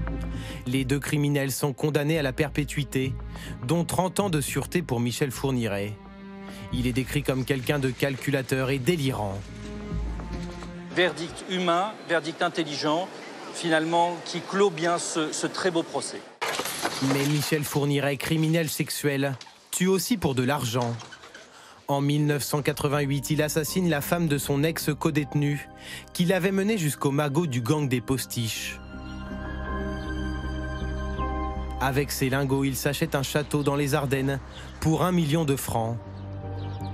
Les deux criminels sont condamnés à la perpétuité, dont 30 ans de sûreté pour Michel Fourniret. Il est décrit comme quelqu'un de calculateur et délirant. Verdict humain, verdict intelligent, finalement, qui clôt bien ce, ce très beau procès. Mais Michel Fourniret, criminel sexuel, tue aussi pour de l'argent. En 1988, il assassine la femme de son ex-codétenu, qui l'avait mené jusqu'au magot du gang des postiches. Avec ses lingots, il s'achète un château dans les Ardennes pour un million de francs.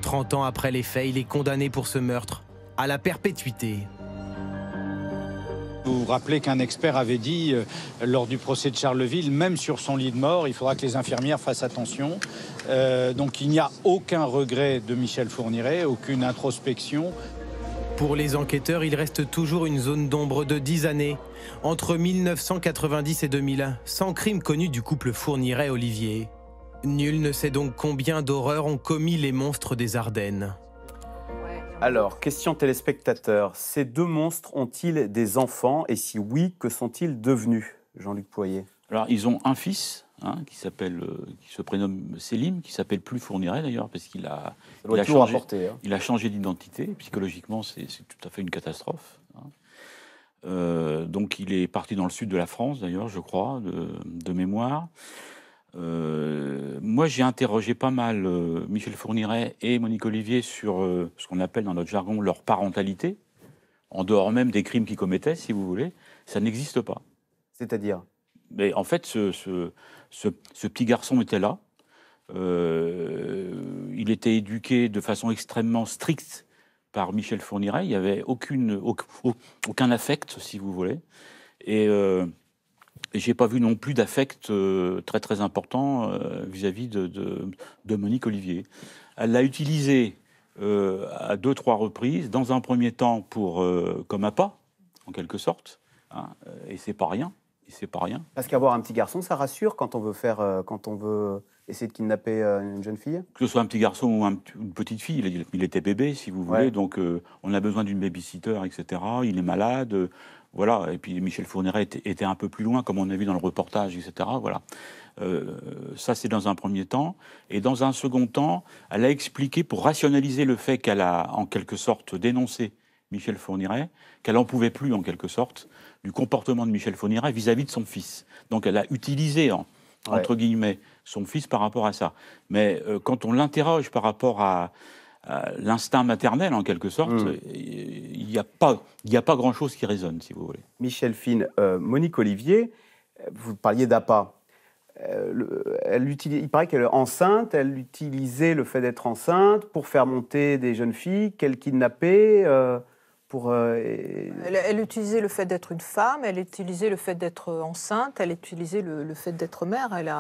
Trente ans après les faits, il est condamné pour ce meurtre à la perpétuité. Vous vous rappelez qu'un expert avait dit euh, lors du procès de Charleville, même sur son lit de mort, il faudra que les infirmières fassent attention. Euh, donc il n'y a aucun regret de Michel Fourniret, aucune introspection. Pour les enquêteurs, il reste toujours une zone d'ombre de 10 années, entre 1990 et 2001, sans crime connu du couple Fourniret-Olivier. Nul ne sait donc combien d'horreurs ont commis les monstres des Ardennes. Alors, question téléspectateurs, Ces deux monstres ont-ils des enfants Et si oui, que sont-ils devenus Jean-Luc Poyer. Alors, ils ont un fils hein, qui s'appelle, euh, qui se prénomme Selim, qui s'appelle plus Fourniret d'ailleurs, parce qu'il a, changé, hein. il a, changé, d'identité. Psychologiquement, c'est tout à fait une catastrophe. Hein. Euh, donc, il est parti dans le sud de la France, d'ailleurs, je crois, de mémoire. Euh, moi, j'ai interrogé pas mal euh, Michel Fourniret et Monique Olivier sur euh, ce qu'on appelle dans notre jargon leur parentalité, en dehors même des crimes qu'ils commettaient, si vous voulez. Ça n'existe pas. C'est-à-dire Mais en fait, ce, ce, petit garçon était là. il était éduqué de façon extrêmement stricte par Michel Fourniret. Il n'y avait aucune, aucun, aucun affect, si vous voulez. Et et j'ai pas vu non plus d'affect euh, très très important euh, vis-à-vis de, de, Monique Olivier. Elle l'a utilisé euh, à deux trois reprises, dans un premier temps pour comme pas, en quelque sorte, hein, et c'est pas rien. Et c'est pas rien. Parce qu'avoir un petit garçon, ça rassure quand on veut faire, quand on veut essayer de kidnapper une jeune fille. Que ce soit un petit garçon ou une petite fille, il, était bébé, si vous voulez, donc on a besoin d'une babysitter, etc. Il est malade voilà. Et puis Michel Fourniret était, un peu plus loin, comme on a vu dans le reportage, etc. Voilà. Euh, ça, c'est dans un premier temps. Et dans un second temps, elle a expliqué, pour rationaliser le fait qu'elle a, en quelque sorte, dénoncé Michel Fourniret, qu'elle n'en pouvait plus, en quelque sorte, du comportement de Michel Fourniret vis-à-vis de son fils. Donc elle a utilisé, entre guillemets, son fils par rapport à ça. Mais euh, quand on l'interroge par rapport à euh, l'instinct maternel, en quelque sorte, mmh. il n'y a pas, il a pas grand-chose qui résonne, si vous voulez. Michel Fine, euh, Monique Olivier, euh, vous parliez d'APA. elle il paraît qu'elle est enceinte, elle utilisait le fait d'être enceinte pour faire monter des jeunes filles qu'elle kidnappait. Euh, elle, utilisait le fait d'être une femme, elle utilisait le fait d'être enceinte, elle utilisait le, fait d'être mère. Elle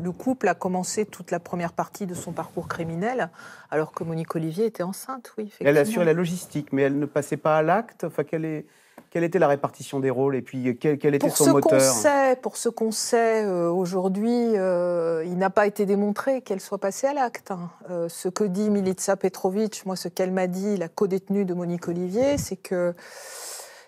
le, couple a commencé toute la première partie de son parcours criminel, alors que Monique Olivier était enceinte, oui. Elle assure la logistique, mais elle ne passait pas à l'acte. quelle est quelle était la répartition des rôles et puis euh, quel, était son moteur Pour ce qu'on sait euh, aujourd'hui, euh, il n'a pas été démontré qu'elle soit passée à l'acte. Hein. ce que dit Militsa Petrovic, moi ce qu'elle m'a dit, la codétenue de Monique Olivier, c'est que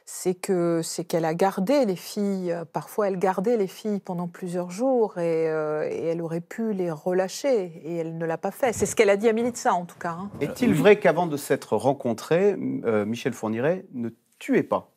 c'est que c'est qu'elle a gardé les filles. Parfois, elle gardait les filles pendant plusieurs jours et, elle aurait pu les relâcher et elle ne l'a pas fait. C'est ce qu'elle a dit à Militsa, en tout cas. Hein. Est-il vrai qu'avant de s'être rencontrés, Michel Fourniret ne tuait pas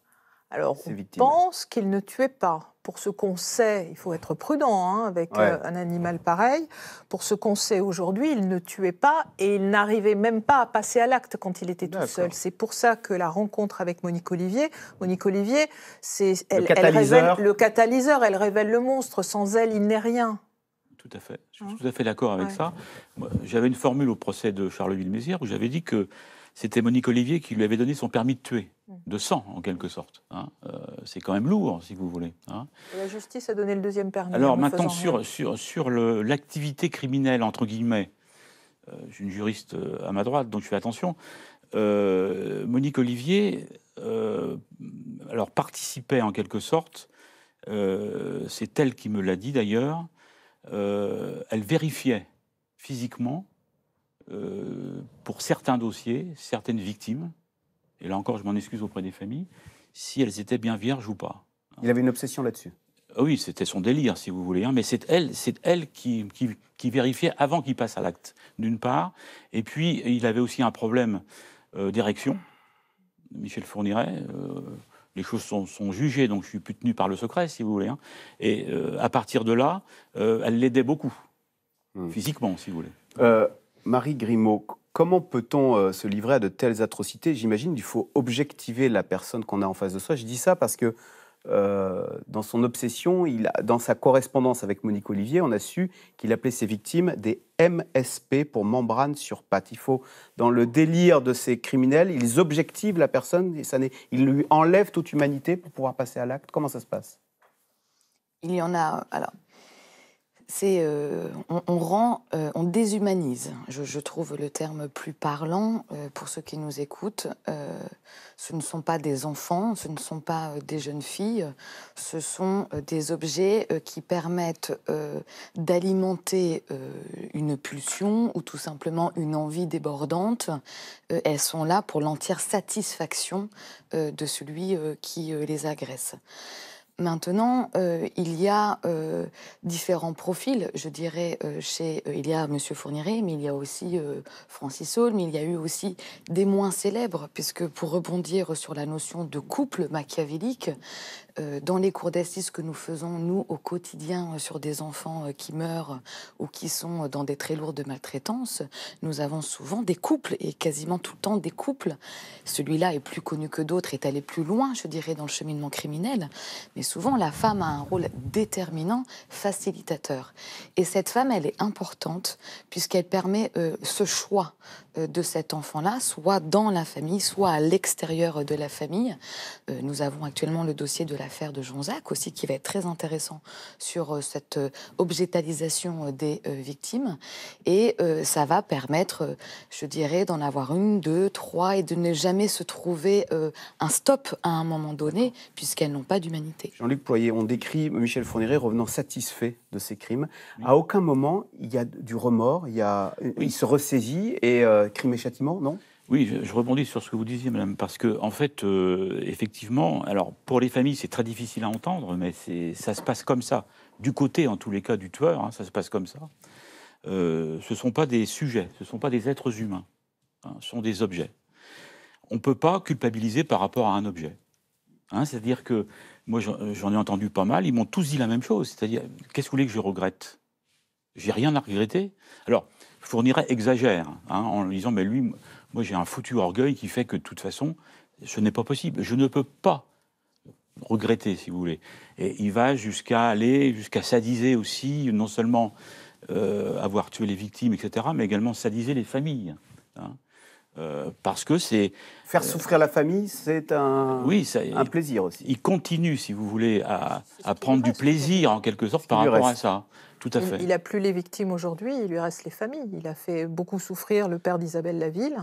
alors, on pense qu'il ne tuait pas. Pour ce qu'on sait, il faut être prudent hein, avec euh, un animal pareil. Pour ce qu'on sait aujourd'hui, il ne tuait pas et il n'arrivait même pas à passer à l'acte quand il était tout seul. C'est pour ça que la rencontre avec Monique Olivier, Monique Olivier, c'est elle, révèle le catalyseur, elle révèle le monstre. Sans elle, il n'est rien. Tout à fait. Je suis hein tout à fait d'accord avec ça. J'avais une formule au procès de Charles mézières où j'avais dit que c'était Monique Olivier qui lui avait donné son permis de tuer, mm. de sang en quelque sorte. Hein. Euh, c'est quand même lourd, si vous voulez. Hein. la justice a donné le deuxième permis. Alors maintenant, sur, sur, sur l'activité criminelle, entre guillemets, euh, j'ai une juriste euh, à ma droite, donc je fais attention. Monique Olivier, alors participait en quelque sorte, c'est elle qui me l'a dit d'ailleurs, elle vérifiait physiquement euh, pour certains dossiers, certaines victimes, et là encore je m'en excuse auprès des familles, si elles étaient bien vierges ou pas. Il avait une obsession là-dessus ah oui, c'était son délire, si vous voulez. Hein, mais c'est elle, c'est elle qui, qui, vérifiait avant qu'il passe à l'acte, d'une part. Et puis, il avait aussi un problème euh, d'érection. Michel Fourniret, euh, les choses sont, jugées, donc je suis plus tenu par le secret, si vous voulez. Hein. Et à partir de là, elle l'aidait beaucoup, hmm. physiquement, si vous voulez. Marie Grimaud, comment peut-on euh, se livrer à de telles atrocités J'imagine qu'il faut objectiver la personne qu'on a en face de soi. Je dis ça parce que euh, dans son obsession, dans sa correspondance avec Monique Olivier, on a su qu'il appelait ses victimes des MSP pour membrane sur patte. Il faut, dans le délire de ces criminels, ils objectivent la personne et ça ils lui enlèvent toute humanité pour pouvoir passer à l'acte. Comment ça se passe Il y en a. Alors, euh, on, rend, euh, on déshumanise. Je, trouve le terme plus parlant euh, pour ceux qui nous écoutent. ce ne sont pas des enfants, ce ne sont pas des jeunes filles, ce sont des objets qui permettent d'alimenter une pulsion ou tout simplement une envie débordante. elles sont là pour l'entière satisfaction de celui qui les agresse. Maintenant, euh, il y a euh, différents profils, je dirais, euh, chez. il y a M. Fourniret, mais il y a aussi Francis Saul, mais il y a eu aussi des moins célèbres, puisque pour rebondir sur la notion de couple machiavélique, euh, dans les cours d'assises que nous faisons, nous, au quotidien, euh, sur des enfants euh, qui meurent ou qui sont dans des très lourdes maltraitances, nous avons souvent des couples, et quasiment tout le temps des couples. Celui-là est plus connu que d'autres, est allé plus loin, je dirais, dans le cheminement criminel. Mais souvent, la femme a un rôle déterminant, facilitateur. Et cette femme, elle est importante, puisqu'elle permet ce choix euh, de cet enfant-là, soit dans la famille, soit à l'extérieur de la famille. Euh, nous avons actuellement le dossier de l'affaire de Jonzac aussi, qui va être très intéressant sur euh, cette objetalisation des victimes. Et ça va permettre, je dirais, d'en avoir une, deux, trois, et de ne jamais se trouver un stop à un moment donné, puisqu'elles n'ont pas d'humanité. Jean-Luc Ployer, on décrit Michel Fourniret revenant satisfait de ses crimes. À aucun moment, il y a du remords, il, y a... il se ressaisit et... Euh, crime et châtiment, non oui, je, rebondis sur ce que vous disiez, madame, parce que, en fait, euh, effectivement, alors pour les familles, c'est très difficile à entendre, mais ça se passe comme ça. Du côté, en tous les cas, du tueur, hein, ça se passe comme ça. Euh, ce ne sont pas des sujets, ce ne sont pas des êtres humains, hein, ce sont des objets. On ne peut pas culpabiliser par rapport à un objet. Hein, c'est-à-dire que, moi, j'en ai entendu pas mal, ils m'ont tous dit la même chose. C'est-à-dire, qu'est-ce que vous voulez que je regrette J'ai rien à regretter. Alors, Fournirait exagère hein, en disant Mais lui, moi j'ai un foutu orgueil qui fait que de toute façon, ce n'est pas possible. Je ne peux pas regretter, si vous voulez. Et il va jusqu'à aller, jusqu'à sadiser aussi, non seulement euh, avoir tué les victimes, etc., mais également sadiser les familles. Hein. Euh, parce que c'est. Faire euh, souffrir la famille, c'est un, oui, un plaisir aussi. Il continue, si vous voulez, à, prendre du plaisir, en quelque sorte, par rapport à ça à fait. Il n'a plus les victimes aujourd'hui, il lui reste les familles. Il a fait beaucoup souffrir le père d'Isabelle Laville.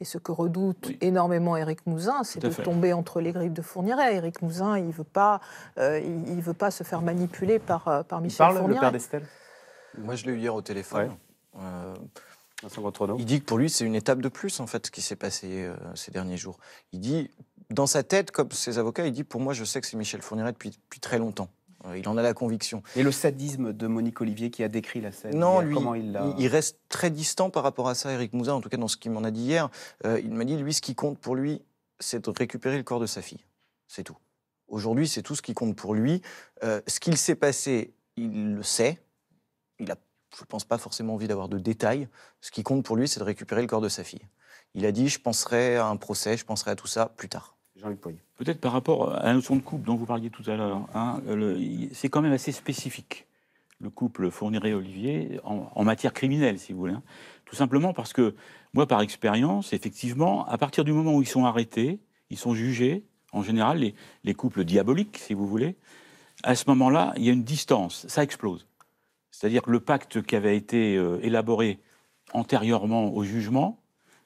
Et ce que redoute énormément Éric Mouzin, c'est de tomber entre les griffes de Fourniret. Éric Mouzin, il ne veut, pas, euh, il, veut pas se faire manipuler par, euh, par Michel Fourniret. parle, le père d'Estelle Moi, je l'ai eu hier au téléphone. Euh, il dit que pour lui, c'est une étape de plus, en fait, ce qui s'est passé ces derniers jours. Il dit, dans sa tête, comme ses avocats, il dit, pour moi, je sais que c'est Michel Fourniret depuis très longtemps. Euh, il en a la conviction. Et le sadisme de Monique Olivier qui a décrit la scène Non, lui, il, reste très distant par rapport à ça, Eric Mouzin, en tout cas dans ce qu'il m'en a dit hier. Euh, il m'a dit, lui, ce qui compte pour lui, c'est de récupérer le corps de sa fille. C'est tout. Aujourd'hui, c'est tout ce qui compte pour lui. Euh, ce qu'il s'est passé, il le sait. Il a, je ne pense pas forcément envie d'avoir de détails. Ce qui compte pour lui, c'est de récupérer le corps de sa fille. Il a dit, je penserai à un procès, je penserai à tout ça plus tard. Peut-être par rapport à la notion de couple dont vous parliez tout à l'heure, hein, c'est quand même assez spécifique, le couple Fournier-Olivier, en, matière criminelle, si vous voulez. Hein. Tout simplement parce que, moi, par expérience, effectivement, à partir du moment où ils sont arrêtés, ils sont jugés, en général, les, couples diaboliques, si vous voulez, à ce moment-là, il y a une distance, ça explose. C'est-à-dire que le pacte qui avait été euh, élaboré antérieurement au jugement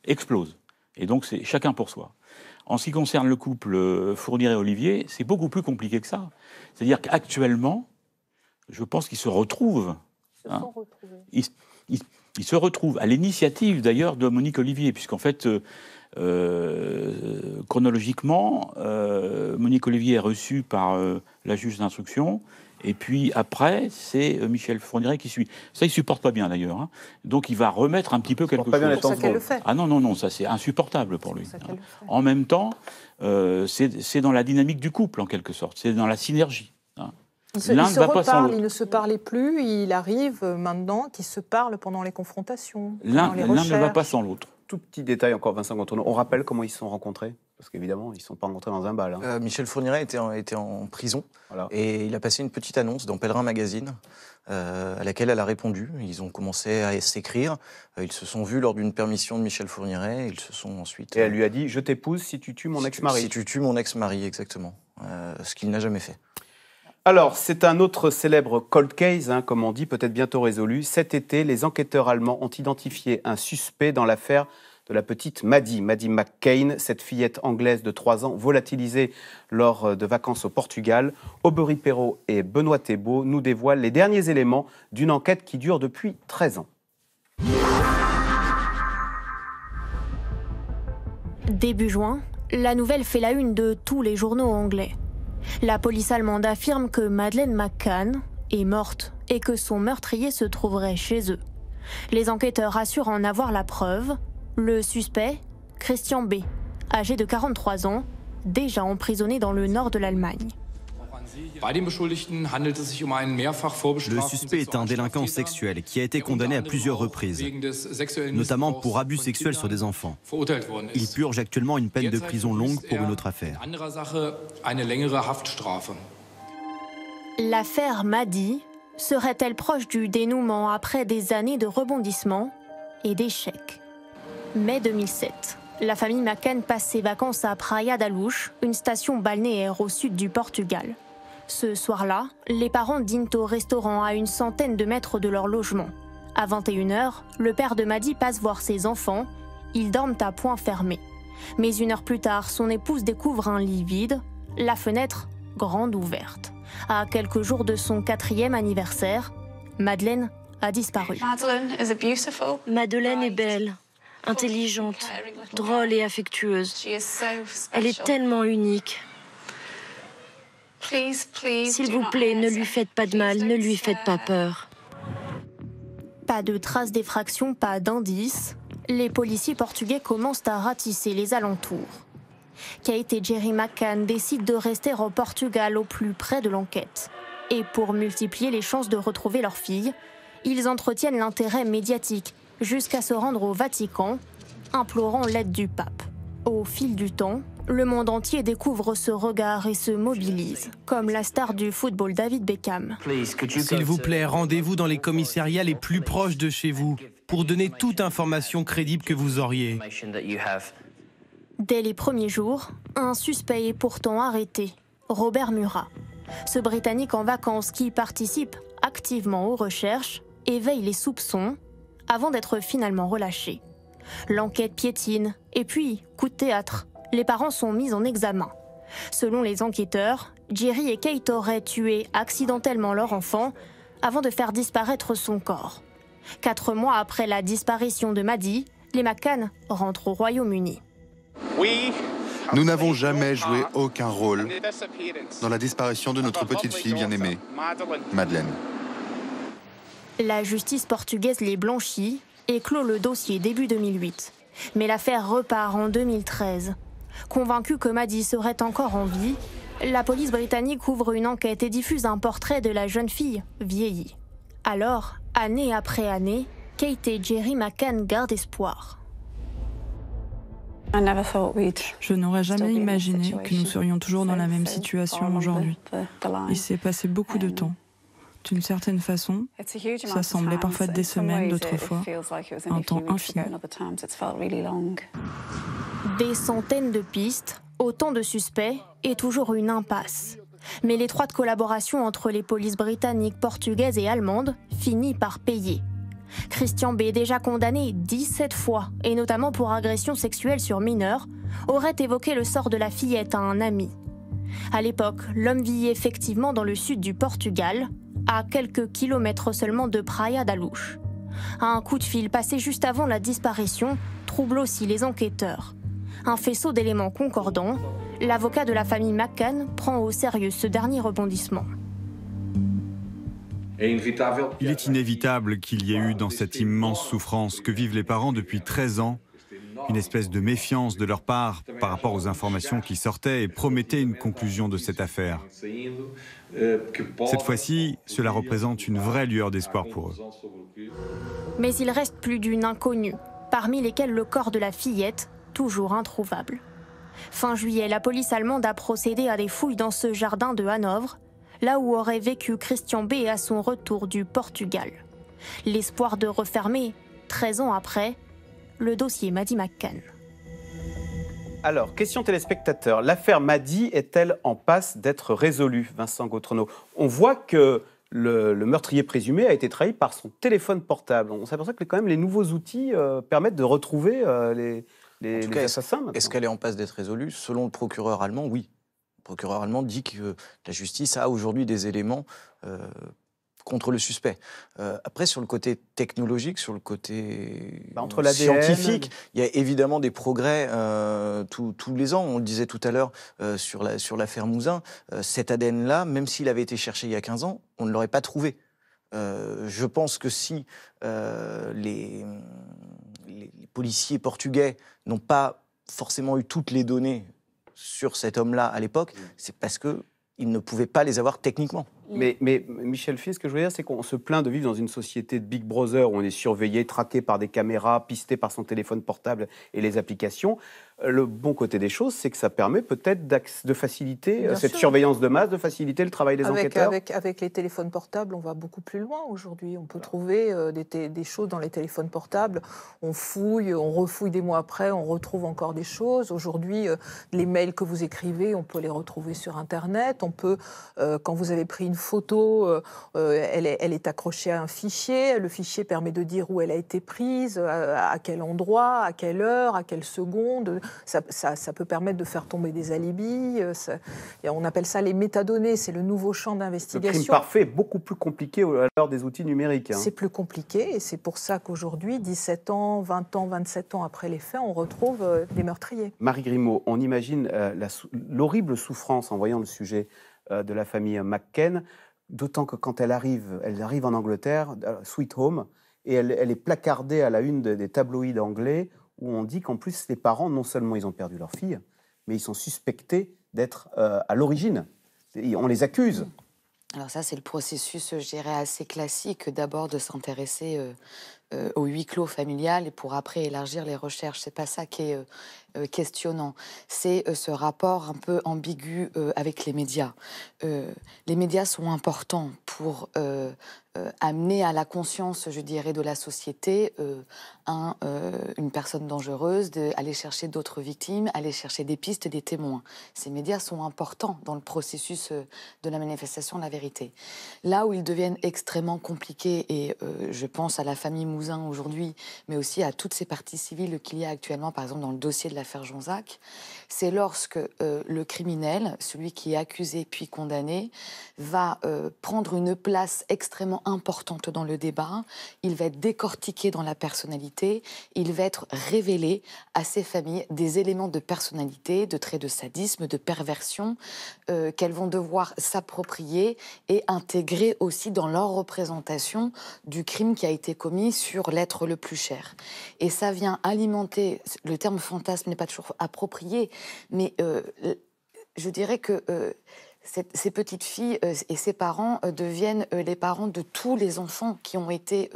explose. Et donc, c'est chacun pour soi. En ce qui concerne le couple euh, Fournier et Olivier, c'est beaucoup plus compliqué que ça. C'est-à-dire qu'actuellement, je pense qu'ils se retrouvent. Ils se, hein. se retrouvent, à l'initiative d'ailleurs de Monique Olivier, puisqu'en fait, euh, euh, chronologiquement, Monique Olivier est reçue par la juge d'instruction et puis après, c'est euh, Michel Fourniret qui suit. Ça, il supporte pas bien d'ailleurs. Hein. Donc il va remettre un petit peu quelque chose. c'est pour ça qu'elle le fait. Ah non, non, non, ça c'est insupportable pour lui. Hein. En même temps, euh, c'est dans la dynamique du couple en quelque sorte. C'est dans la synergie. L'un hein. Il se, se va reparle, il ne se parlait plus, il arrive euh, maintenant qu'il se parle pendant les confrontations. L'un ne va pas sans l'autre. Tout petit détail encore, Vincent On rappelle comment ils se sont rencontrés parce qu'évidemment, ils ne sont pas rencontrés dans un bal. Hein. Euh, Michel Fourniret était en, prison et il a passé une petite annonce dans Pèlerin Magazine euh, à laquelle elle a répondu. Ils ont commencé à s'écrire. Euh, ils se sont vus lors d'une permission de Michel Fourniret. Ils se sont ensuite. Et elle lui a dit Je t'épouse si tu tues mon ex-mari. Si tu tues mon ex-mari, exactement. ce qu'il n'a jamais fait. Alors, c'est un autre célèbre cold case, hein, comme on dit, peut-être bientôt résolu. Cet été, les enquêteurs allemands ont identifié un suspect dans l'affaire de la petite Maddie, Maddie McCain, cette fillette anglaise de 3 ans volatilisée lors euh, de vacances au Portugal. Aubery Perrault et Benoît Thébault nous dévoilent les derniers éléments d'une enquête qui dure depuis 13 ans. Début juin, la nouvelle fait la une de tous les journaux anglais. La police allemande affirme que Madeleine McCann est morte et que son meurtrier se trouverait chez eux. Les enquêteurs assurent en avoir la preuve, le suspect, Christian B., âgé de 43 ans, déjà emprisonné dans le nord de l'Allemagne. Um le suspect est un délinquant sexuel qui a été condamné à plusieurs reprises, notamment pour abus sexuels sur des enfants. Il purge actuellement une peine de prison longue pour er une autre affaire. L'affaire Madi serait-elle proche du dénouement après des années de rebondissements et d'échecs Mai 2007. La famille McCann passe ses vacances à Praia da Luz, une station balnéaire au sud du Portugal. Ce soir-là, les parents dînent au restaurant à une centaine de mètres de leur logement. À 21h, le père de Maddy passe voir ses enfants. Ils dorment à point fermé. Mais une heure plus tard, son épouse découvre un lit vide, la fenêtre grande ouverte. À quelques jours de son quatrième anniversaire, Madeleine a disparu. Madeleine est belle intelligente, drôle et affectueuse. Elle est tellement unique. S'il vous plaît, ne lui faites pas de mal, ne lui faites pas peur. Pas de traces d'effraction, pas d'indices. Les policiers portugais commencent à ratisser les alentours. Kate et Jerry McCann décident de rester au Portugal au plus près de l'enquête. Et pour multiplier les chances de retrouver leur fille, ils entretiennent l'intérêt médiatique jusqu'à se rendre au Vatican, implorant l'aide du pape. Au fil du temps, le monde entier découvre ce regard et se mobilise, comme la star du football David Beckham. S'il vous plaît, rendez-vous dans les commissariats les plus proches de chez vous pour donner toute information crédible que vous auriez. Dès les premiers jours, un suspect est pourtant arrêté, Robert Murat. Ce Britannique en vacances qui participe activement aux recherches éveille les soupçons avant d'être finalement relâchés. L'enquête piétine, et puis, coup de théâtre, les parents sont mis en examen. Selon les enquêteurs, Jerry et Kate auraient tué accidentellement leur enfant avant de faire disparaître son corps. Quatre mois après la disparition de Maddie, les McCann rentrent au Royaume-Uni. Nous n'avons jamais joué aucun rôle dans la disparition de notre petite fille bien-aimée, Madeleine. La justice portugaise les blanchit et clôt le dossier début 2008. Mais l'affaire repart en 2013. Convaincu que Maddy serait encore en vie, la police britannique ouvre une enquête et diffuse un portrait de la jeune fille vieillie. Alors, année après année, Kate et Jerry McCann gardent espoir. Je n'aurais jamais imaginé que nous serions toujours dans la même situation aujourd'hui. Il s'est passé beaucoup de um, temps d'une certaine façon, ça semblait parfois des semaines, d'autres fois un temps infini. Des centaines de pistes, autant de suspects et toujours une impasse. Mais l'étroite collaboration entre les polices britanniques, portugaises et allemandes finit par payer. Christian B., déjà condamné 17 fois, et notamment pour agression sexuelle sur mineurs, aurait évoqué le sort de la fillette à un ami. À l'époque, l'homme vit effectivement dans le sud du Portugal, à quelques kilomètres seulement de Praia da Luz. Un coup de fil passé juste avant la disparition trouble aussi les enquêteurs. Un faisceau d'éléments concordants, l'avocat de la famille McCann prend au sérieux ce dernier rebondissement. Il est inévitable qu'il y ait eu dans cette immense souffrance que vivent les parents depuis 13 ans une espèce de méfiance de leur part par rapport aux informations qui sortaient et promettaient une conclusion de cette affaire. Cette fois-ci, cela représente une vraie lueur d'espoir pour eux. Mais il reste plus d'une inconnue, parmi lesquelles le corps de la fillette, toujours introuvable. Fin juillet, la police allemande a procédé à des fouilles dans ce jardin de Hanovre, là où aurait vécu Christian B à son retour du Portugal. L'espoir de refermer, 13 ans après, le dossier Maddy McCann. Alors, question téléspectateur. L'affaire Madi est-elle en passe d'être résolue, Vincent Gautrono On voit que le, meurtrier présumé a été trahi par son téléphone portable. On s'aperçoit que quand même les nouveaux outils euh, permettent de retrouver euh, les, cas, assassins. Est-ce qu'elle est en passe d'être résolue Selon le procureur allemand, oui. Le procureur allemand dit que la justice a aujourd'hui des éléments euh, contre le suspect. Euh, après, sur le côté technologique, sur le côté bah, scientifique, il y a évidemment des progrès euh, tous les ans. On le disait tout à l'heure euh, sur l'affaire la, sur Mouzin, cet ADN-là, même s'il avait été cherché il y a 15 ans, on ne l'aurait pas trouvé. je pense que si les policiers portugais n'ont pas forcément eu toutes les données sur cet homme-là à l'époque, c'est parce que il ne pouvait pas les avoir techniquement. Mais, mais Michel fils ce que je veux dire, c'est qu'on se plaint de vivre dans une société de Big Brother où on est surveillé, traqué par des caméras, pisté par son téléphone portable et les applications le bon côté des choses, c'est que ça permet peut-être de faciliter euh, cette surveillance de masse, de faciliter le travail des enquêteurs. Avec, les téléphones portables, on va beaucoup plus loin aujourd'hui. On peut trouver euh, des, choses dans les téléphones portables. On fouille, on refouille des mois après, on retrouve encore des choses. Aujourd'hui, euh, les mails que vous écrivez, on peut les retrouver sur Internet. On peut, quand vous avez pris une photo, elle est, accrochée à un fichier. Le fichier permet de dire où elle a été prise, à quel endroit, à quelle heure, à quelle seconde ça, peut permettre de faire tomber des alibis. Euh, on appelle ça les métadonnées, c'est le nouveau champ d'investigation. Le crime parfait beaucoup plus compliqué à l'heure des outils numériques. Hein. C'est plus compliqué et c'est pour ça qu'aujourd'hui, 17 ans, 20 ans, 27 ans après les faits, on retrouve les euh, meurtriers. Marie Grimaud, on imagine euh, l'horrible souffrance en voyant le sujet de la famille McKen, d'autant que quand elle arrive, elle arrive en Angleterre, Sweet Home, et elle, est placardée à la une des, des tabloïds anglais où on dit qu'en plus les parents, non seulement ils ont perdu leur fille, mais ils sont suspectés d'être euh, à l'origine. on les accuse. Alors ça, c'est le processus, euh, je dirais, assez classique, d'abord de s'intéresser euh, au huis clos familial et pour après élargir les recherches. C'est pas ça qui est euh, questionnant, c'est euh, ce rapport un peu ambigu euh, avec les médias. les médias sont importants pour amener à la conscience, je dirais, de la société un, une personne dangereuse, d'aller chercher d'autres victimes, aller chercher des pistes, des témoins. Ces médias sont importants dans le processus de la manifestation de la vérité. Là où ils deviennent extrêmement compliqués, et je pense à la famille Mouzin aujourd'hui, mais aussi à toutes ces parties civiles qu'il y a actuellement, par exemple dans le dossier de la l'affaire Jonzac, c'est lorsque euh, le criminel, celui qui est accusé puis condamné, va euh, prendre une place extrêmement importante dans le débat, il va être décortiqué dans la personnalité, il va être révélé à ses familles des éléments de personnalité, de traits de sadisme, de perversion, euh, qu'elles vont devoir s'approprier et intégrer aussi dans leur représentation du crime qui a été commis sur l'être le plus cher. Et ça vient alimenter le terme fantasme n'est pas toujours approprié, mais euh, je dirais que euh, ces petites filles euh, et ces parents euh, deviennent euh, les parents de tous les enfants qui ont été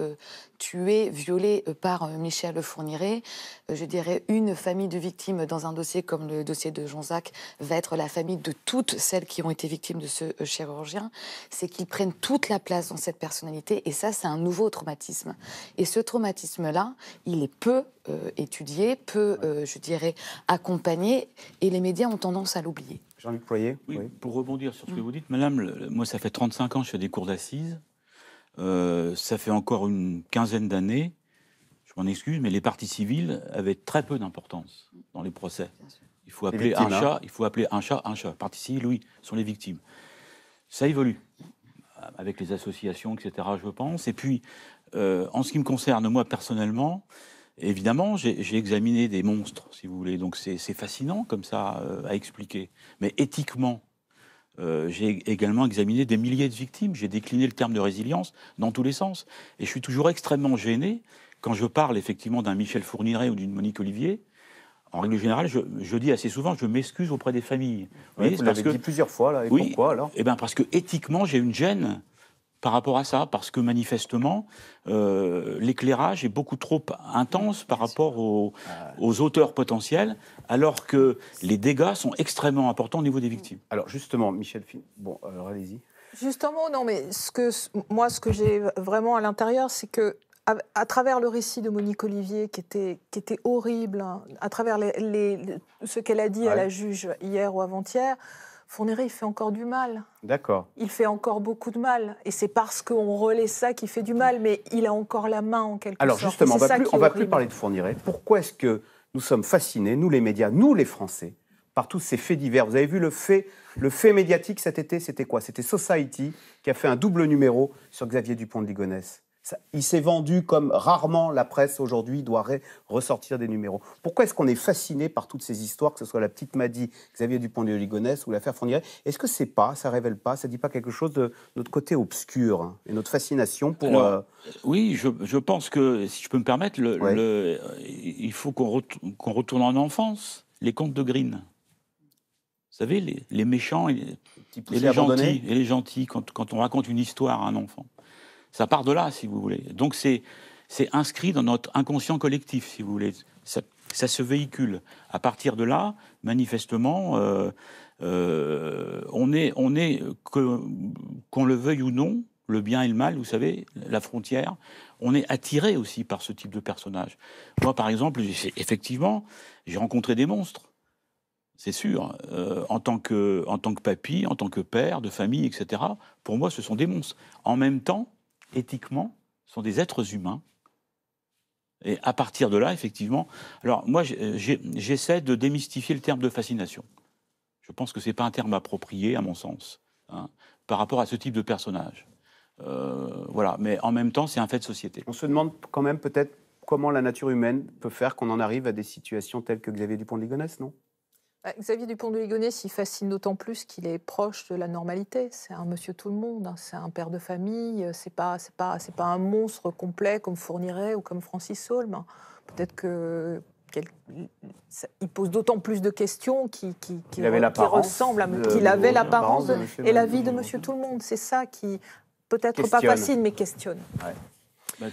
tués, violés par Michel Fourniret. je dirais une famille de victimes dans un dossier comme le dossier de jean zac va être la famille de toutes celles qui ont été victimes de ce chirurgien. C'est qu'ils prennent toute la place dans cette personnalité et ça, c'est un nouveau traumatisme. Et ce traumatisme-là, il est peu étudié, peu, je dirais, accompagné et les médias ont tendance à l'oublier. Jean-Luc Pour rebondir sur ce que mm. vous dites, madame, moi ça fait 35 ans que je fais des cours d'assises. Euh, ça fait encore une quinzaine d'années, je m'en excuse, mais les parties civiles avaient très peu d'importance dans les procès. Il faut appeler un hein. chat, il faut appeler un chat un chat. Parties civiles, oui, sont les victimes. Ça évolue avec les associations, etc. Je pense. Et puis, euh, en ce qui me concerne, moi personnellement, Évidemment, j'ai examiné des monstres, si vous voulez, donc c'est fascinant comme ça euh, à expliquer. Mais éthiquement, euh, j'ai également examiné des milliers de victimes, j'ai décliné le terme de résilience dans tous les sens. Et je suis toujours extrêmement gêné quand je parle effectivement d'un Michel Fourniret ou d'une Monique Olivier, en règle générale, je, dis assez souvent, je m'excuse auprès des familles. Oui, vous, l'avez dit plusieurs fois, là, et pourquoi alors Eh bien, parce que éthiquement, j'ai une gêne par rapport à ça, parce que manifestement, euh, l'éclairage est beaucoup trop intense par rapport euh. aux, auteurs potentiels, alors que les dégâts sont extrêmement importants au niveau des victimes. Mm. Alors justement, Michel, bon, euh, allez-y. Justement, non, mais ce que, moi, ce que j'ai vraiment à l'intérieur, c'est que à, travers le récit de Monique Olivier, qui était, horrible, hein, à travers les, ce qu'elle a dit à la juge hier ou avant-hier, Fourniret, il fait encore du mal. D'accord. Il fait encore beaucoup de mal. Et c'est parce qu'on relaie ça qu'il fait du mal, mais il a encore la main en quelque sorte. Alors justement, on ne va plus parler de Fourniret. Pourquoi est-ce que nous sommes fascinés, nous les médias, nous les Français, par tous ces faits divers Vous avez vu le fait, le fait médiatique cet été, c'était quoi C'était Society qui a fait un double numéro sur Xavier Dupont de Ligonnès il s'est vendu comme rarement la presse aujourd'hui doit ressortir des numéros. Pourquoi est-ce qu'on est fasciné par toutes ces histoires, que ce soit la petite Maddy, Xavier Dupont de Ligonnès ou l'affaire Fourniret Est-ce que c'est pas, ça révèle pas, ça dit pas quelque chose de notre côté obscur hein, et notre fascination pour euh, Oui, je, pense que si je peux me permettre, euh, il faut qu'on retourne en enfance. Les contes de Green. Vous savez, les, méchants et, les, gentils, quand on raconte une histoire à un enfant. Ça part de là, si vous voulez. Donc c'est inscrit dans notre inconscient collectif, si vous voulez. Ça, se véhicule. À partir de là, manifestement, euh, euh, on est, on est qu'on le veuille ou non, le bien et le mal, vous savez, la frontière, on est attiré aussi par ce type de personnage. Moi, par exemple, effectivement, j'ai rencontré des monstres. C'est sûr, euh, en, tant que, en tant que papy, en tant que père de famille, etc., pour moi, ce sont des monstres. En même temps, éthiquement, sont des êtres humains. Et à partir de là, effectivement, alors moi, euh, j'essaie de démystifier le terme de fascination. Je pense que ce n'est pas un terme approprié, à mon sens, hein, par rapport à ce type de personnage. Euh, voilà, mais en même temps, c'est un fait de société. On se demande quand même peut-être comment la nature humaine peut faire qu'on en arrive à des situations telles que Xavier Dupont de Ligonnès, non bah, Xavier Dupont de Ligonnès, il fascine d'autant plus qu'il est proche de la normalité. C'est un monsieur tout le monde, hein. c'est un père de famille, c'est pas, c'est pas, c'est pas un monstre complet comme Fourniret ou comme Francis Solme, hein. Peut-être que il pose d'autant plus de questions qui, qui, qui, ressemblent à qu'il avait l'apparence et la vie de Monsieur Tout le Monde. C'est ça qui peut-être pas facile mais questionne. Bah,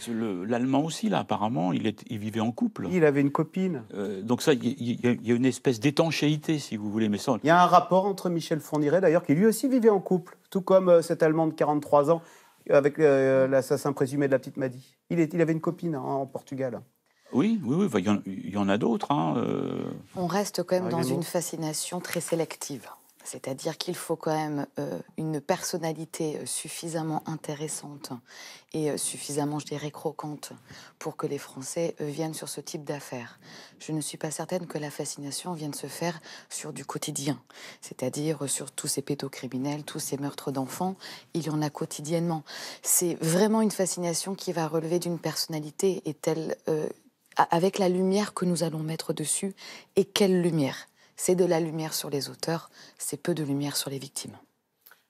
l'allemand aussi, là, apparemment, il, est, il, vivait en couple. Il avait une copine. Euh, donc ça, il y, a une espèce d'étanchéité, si vous voulez. Mais ça... Il y a un rapport entre Michel Fourniret, d'ailleurs, qui lui aussi vivait en couple, tout comme euh, cet Allemand de 43 ans avec euh, l'assassin présumé de la petite Madi. Il, est, il avait une copine hein, en Portugal. Oui, oui, oui. Il y, en a d'autres. Hein, On reste quand même ah, dans une fascination très sélective. C'est-à-dire qu'il faut quand même euh, une personnalité euh, suffisamment intéressante et euh, suffisamment, je dirais, croquante pour que les Français viennent sur ce type d'affaires. Je ne suis pas certaine que la fascination vienne se faire sur du quotidien, c'est-à-dire sur tous ces pédocriminels, tous ces meurtres d'enfants. Il y en a quotidiennement. C'est vraiment une fascination qui va relever d'une personnalité et telle avec la lumière que nous allons mettre dessus et quelle lumière c'est de la lumière sur les auteurs, c'est peu de lumière sur les victimes.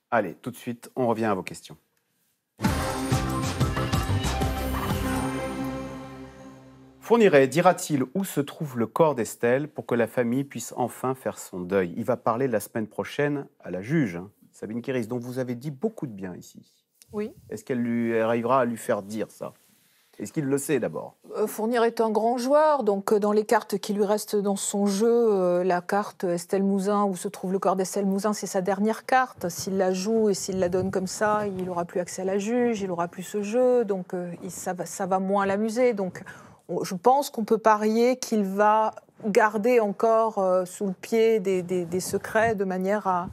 Allez, tout de suite, on revient à vos questions. Fournirait, dira-t-il où se trouve le corps d'Estelle pour que la famille puisse enfin faire son deuil Il va parler la semaine prochaine à la juge, hein, Sabine Kéris, dont vous avez dit beaucoup de bien ici. Oui. Est-ce qu'elle lui arrivera à lui faire dire ça est-ce qu'il le sait d'abord euh, Fournier est un grand joueur, donc euh, dans les cartes qui lui restent dans son jeu, euh, la carte Estelle Mouzin, où se trouve le corps d'Estelle Mouzin, c'est sa dernière carte. S'il la joue et s'il la donne comme ça, il n'aura plus accès à la juge, il n'aura plus ce jeu, donc ça, va, moins l'amuser. Donc je pense qu'on peut parier qu'il va garder encore sous le pied des, secrets de manière à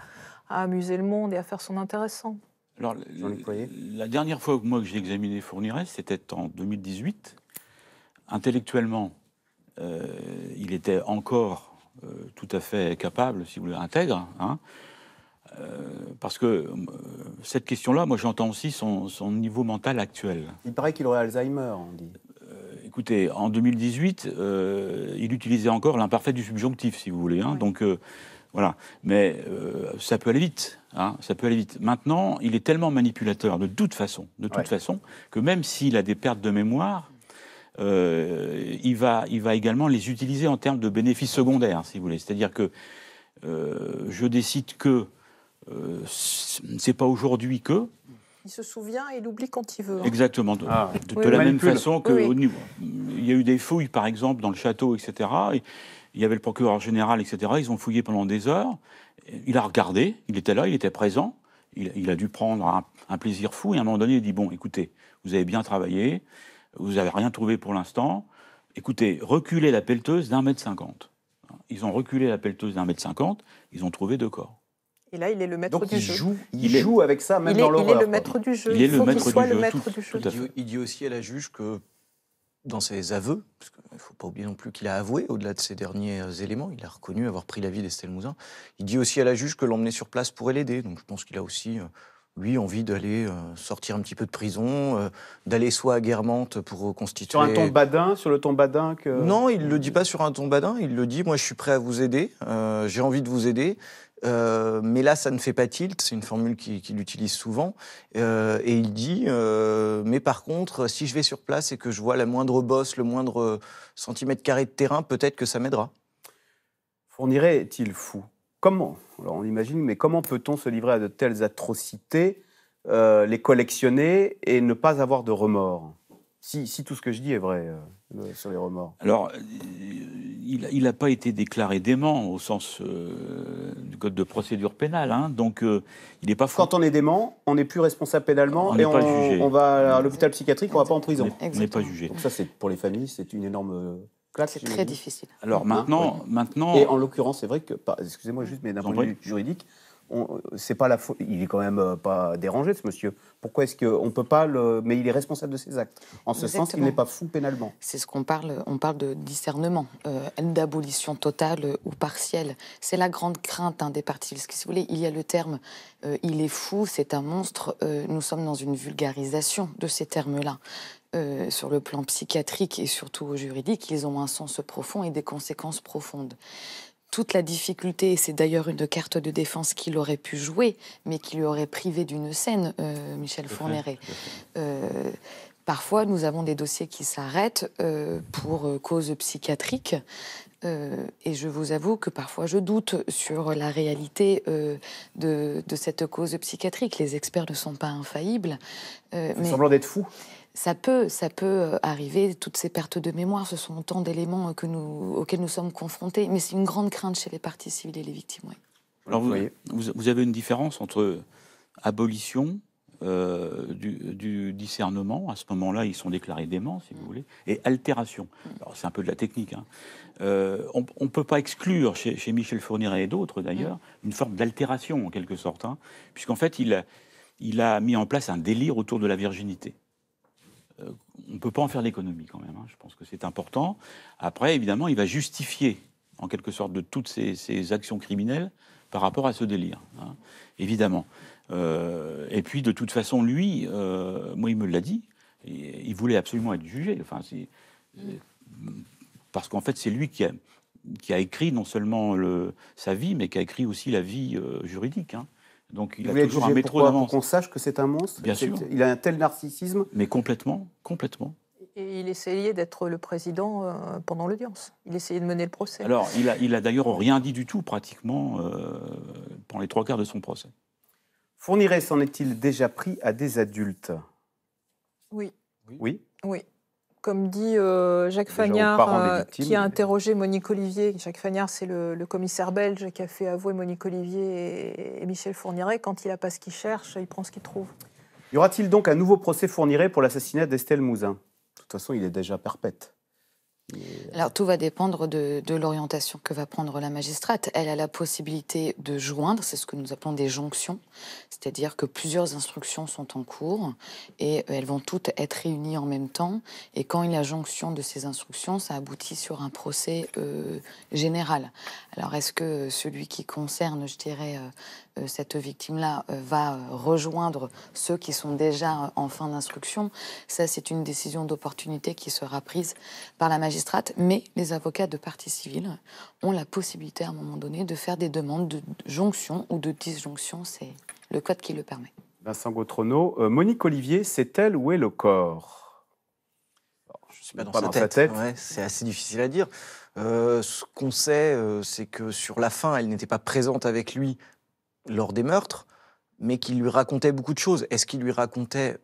amuser le monde et à faire son intéressant. Alors, la dernière fois moi, que j'ai examiné Fourniret, c'était en 2018. Intellectuellement, euh, il était encore euh, tout à fait capable, si vous voulez, intègre. Hein. Euh, parce que cette question-là, moi j'entends aussi son, niveau mental actuel. Il paraît qu'il aurait Alzheimer, on dit. écoutez, en 2018, il utilisait encore l'imparfait du subjonctif, si vous voulez. Hein. Donc voilà. Mais euh, ça peut aller vite. Hein. ça peut aller vite. Maintenant, il est tellement manipulateur, de toute façon, de toute façon, que même s'il a des pertes de mémoire, euh, il, va, il va également les utiliser en termes de bénéfices secondaires, si vous voulez. C'est-à-dire que euh, je décide que c'est pas aujourd'hui que, il se souvient et il oublie quand il veut. Hein. Exactement. De, ah. la même façon que niveau, il y a eu des fouilles, par exemple, dans le château, etc il y avait le procureur général, etc. Ils ont fouillé pendant des heures. Il a regardé, il était là, il était présent. Il, a dû prendre un, plaisir fou. Et à un moment donné, il dit Bon, écoutez, vous avez bien travaillé, vous n'avez rien trouvé pour l'instant. Écoutez, reculez la pelleteuse d'un mètre cinquante. Ils ont reculé la pelleteuse d'un mètre cinquante, ils ont trouvé deux corps. Et là, il est le maître du jeu. il, joue avec ça, même dans l'horreur. Il est le maître du jeu. Il, faut le maître, le maître du jeu. il dit aussi à la juge que dans ses aveux, parce qu'il ne faut pas oublier non plus qu'il a avoué, au-delà de ces derniers euh, éléments, il a reconnu avoir pris la vie d'Estelle Mouzin, il dit aussi à la juge que l'emmener sur place pourrait l'aider. Donc je pense qu'il a aussi, euh, lui, envie d'aller euh, sortir un petit peu de prison, d'aller soit à Guermantes pour reconstituer... Sur un ton badin, sur le ton badin que... Non, il ne le dit pas sur un ton badin, il le dit, moi je suis prêt à vous aider, j'ai envie de vous aider, euh, mais là, ça ne fait pas tilt, c'est une formule qu'il utilise souvent. Euh, et il dit, euh, mais par contre, si je vais sur place et que je vois la moindre bosse, le moindre centimètre carré de terrain, peut-être que ça m'aidera. Fournirait-il fou Comment on imagine, mais comment peut-on se livrer à de telles atrocités, les collectionner et ne pas avoir de remords si, tout ce que je dis est vrai euh, sur les remords. Alors, euh, il n'a pas été déclaré dément au sens euh, du code de procédure pénale, hein. donc il n'est pas. Fou. Quand on est dément, on n'est plus responsable pénalement on et on, on, va à l'hôpital psychiatrique, on ne va pas en prison. On n'est pas jugé. Donc ça, c'est pour les familles, c'est une énorme. classe. — C'est très difficile. Alors hein maintenant, maintenant. Et en l'occurrence, c'est vrai que, excusez-moi juste, mais d'un point de vue juridique, c'est pas la Il est quand même euh, pas dérangé, ce monsieur. Pourquoi est-ce qu'on peut pas le. Mais il est responsable de ses actes. En ce sens, il n'est pas fou pénalement. C'est ce qu'on parle. On parle de discernement, euh, d'abolition totale euh, ou partielle. C'est la grande crainte hein, des partis. voulez, il y a le terme il est fou, c'est un monstre. nous sommes dans une vulgarisation de ces termes-là. sur le plan psychiatrique et surtout juridique, ils ont un sens profond et des conséquences profondes toute la difficulté, et c'est d'ailleurs une carte de défense qu'il aurait pu jouer, mais qui lui aurait privé d'une scène, euh, Michel Fournéret. Euh, parfois, nous avons des dossiers qui s'arrêtent euh, pour cause psychiatrique. et je vous avoue que parfois je doute sur la réalité de, cette cause psychiatrique. Les experts ne sont pas infaillibles. Euh, semblant d'être fou ça peut, ça peut euh, arriver, toutes ces pertes de mémoire, ce sont autant d'éléments euh, que nous, auxquels nous sommes confrontés, mais c'est une grande crainte chez les parties civiles et les victimes. Alors vous, vous, avez une différence entre euh, abolition du, discernement, à ce moment-là ils sont déclarés déments, si vous mm. voulez, et altération. Mm. Alors c'est un peu de la technique. Hein. on ne peut pas exclure chez, Michel Fourniret et d'autres d'ailleurs mm. une forme d'altération en quelque sorte, hein, puisqu'en fait il il a mis en place un délire autour de la virginité. Euh, on ne peut pas en faire l'économie quand même. Hein. Je pense que c'est important. Après, évidemment, il va justifier en quelque sorte de toutes ces, actions criminelles par rapport à ce délire, hein. évidemment. Euh, et puis, de toute façon, lui, euh, moi, il me l'a dit, il, voulait absolument être jugé. Enfin, parce qu'en fait, c'est lui qui a, qui a écrit non seulement le, sa vie, mais qui a écrit aussi la vie juridique. Hein. Donc il a toujours un métro d'avance. qu'on sache que c'est un monstre Bien sûr. Il a un tel narcissisme. Mais complètement, complètement. Et il essayait d'être le président euh, pendant l'audience. Il essayait de mener le procès. Alors, il a, d'ailleurs rien dit du tout, pratiquement, euh, pendant les trois quarts de son procès. Fourniret s'en est-il déjà pris à des adultes Oui. Oui Oui comme dit euh, Jacques Fagnard, euh, qui a interrogé Monique Olivier. Jacques Fagnard, c'est le, commissaire belge qui a fait avouer Monique Olivier et, et Michel Fourniret. Quand il n'a pas ce qu'il cherche, il prend ce qu'il trouve. Y aura-t-il donc un nouveau procès Fourniret pour l'assassinat d'Estelle Mouzin De toute façon, il est déjà perpète. Alors tout va dépendre de, l'orientation que va prendre la magistrate. Elle a la possibilité de joindre, c'est ce que nous appelons des jonctions, c'est-à-dire que plusieurs instructions sont en cours et elles vont toutes être réunies en même temps. Et quand il y a jonction de ces instructions, ça aboutit sur un procès euh, général. Alors est-ce que celui qui concerne, je dirais, euh, euh, cette victime-là va rejoindre ceux qui sont déjà en fin d'instruction Ça, c'est une décision d'opportunité qui sera prise par la magistrate mais les avocats de partie civile ont la possibilité à un moment donné de faire des demandes de jonction ou de disjonction. C'est le code qui le permet. Vincent Gautrono, euh, Monique Olivier, c'est elle ou est le corps Je ne suis pas dans, sa, tête. c'est assez difficile à dire. Euh, ce qu'on sait, euh, c'est que sur la fin, elle n'était pas présente avec lui lors des meurtres, mais qu'il lui racontait beaucoup de choses. Est-ce qu'il lui racontait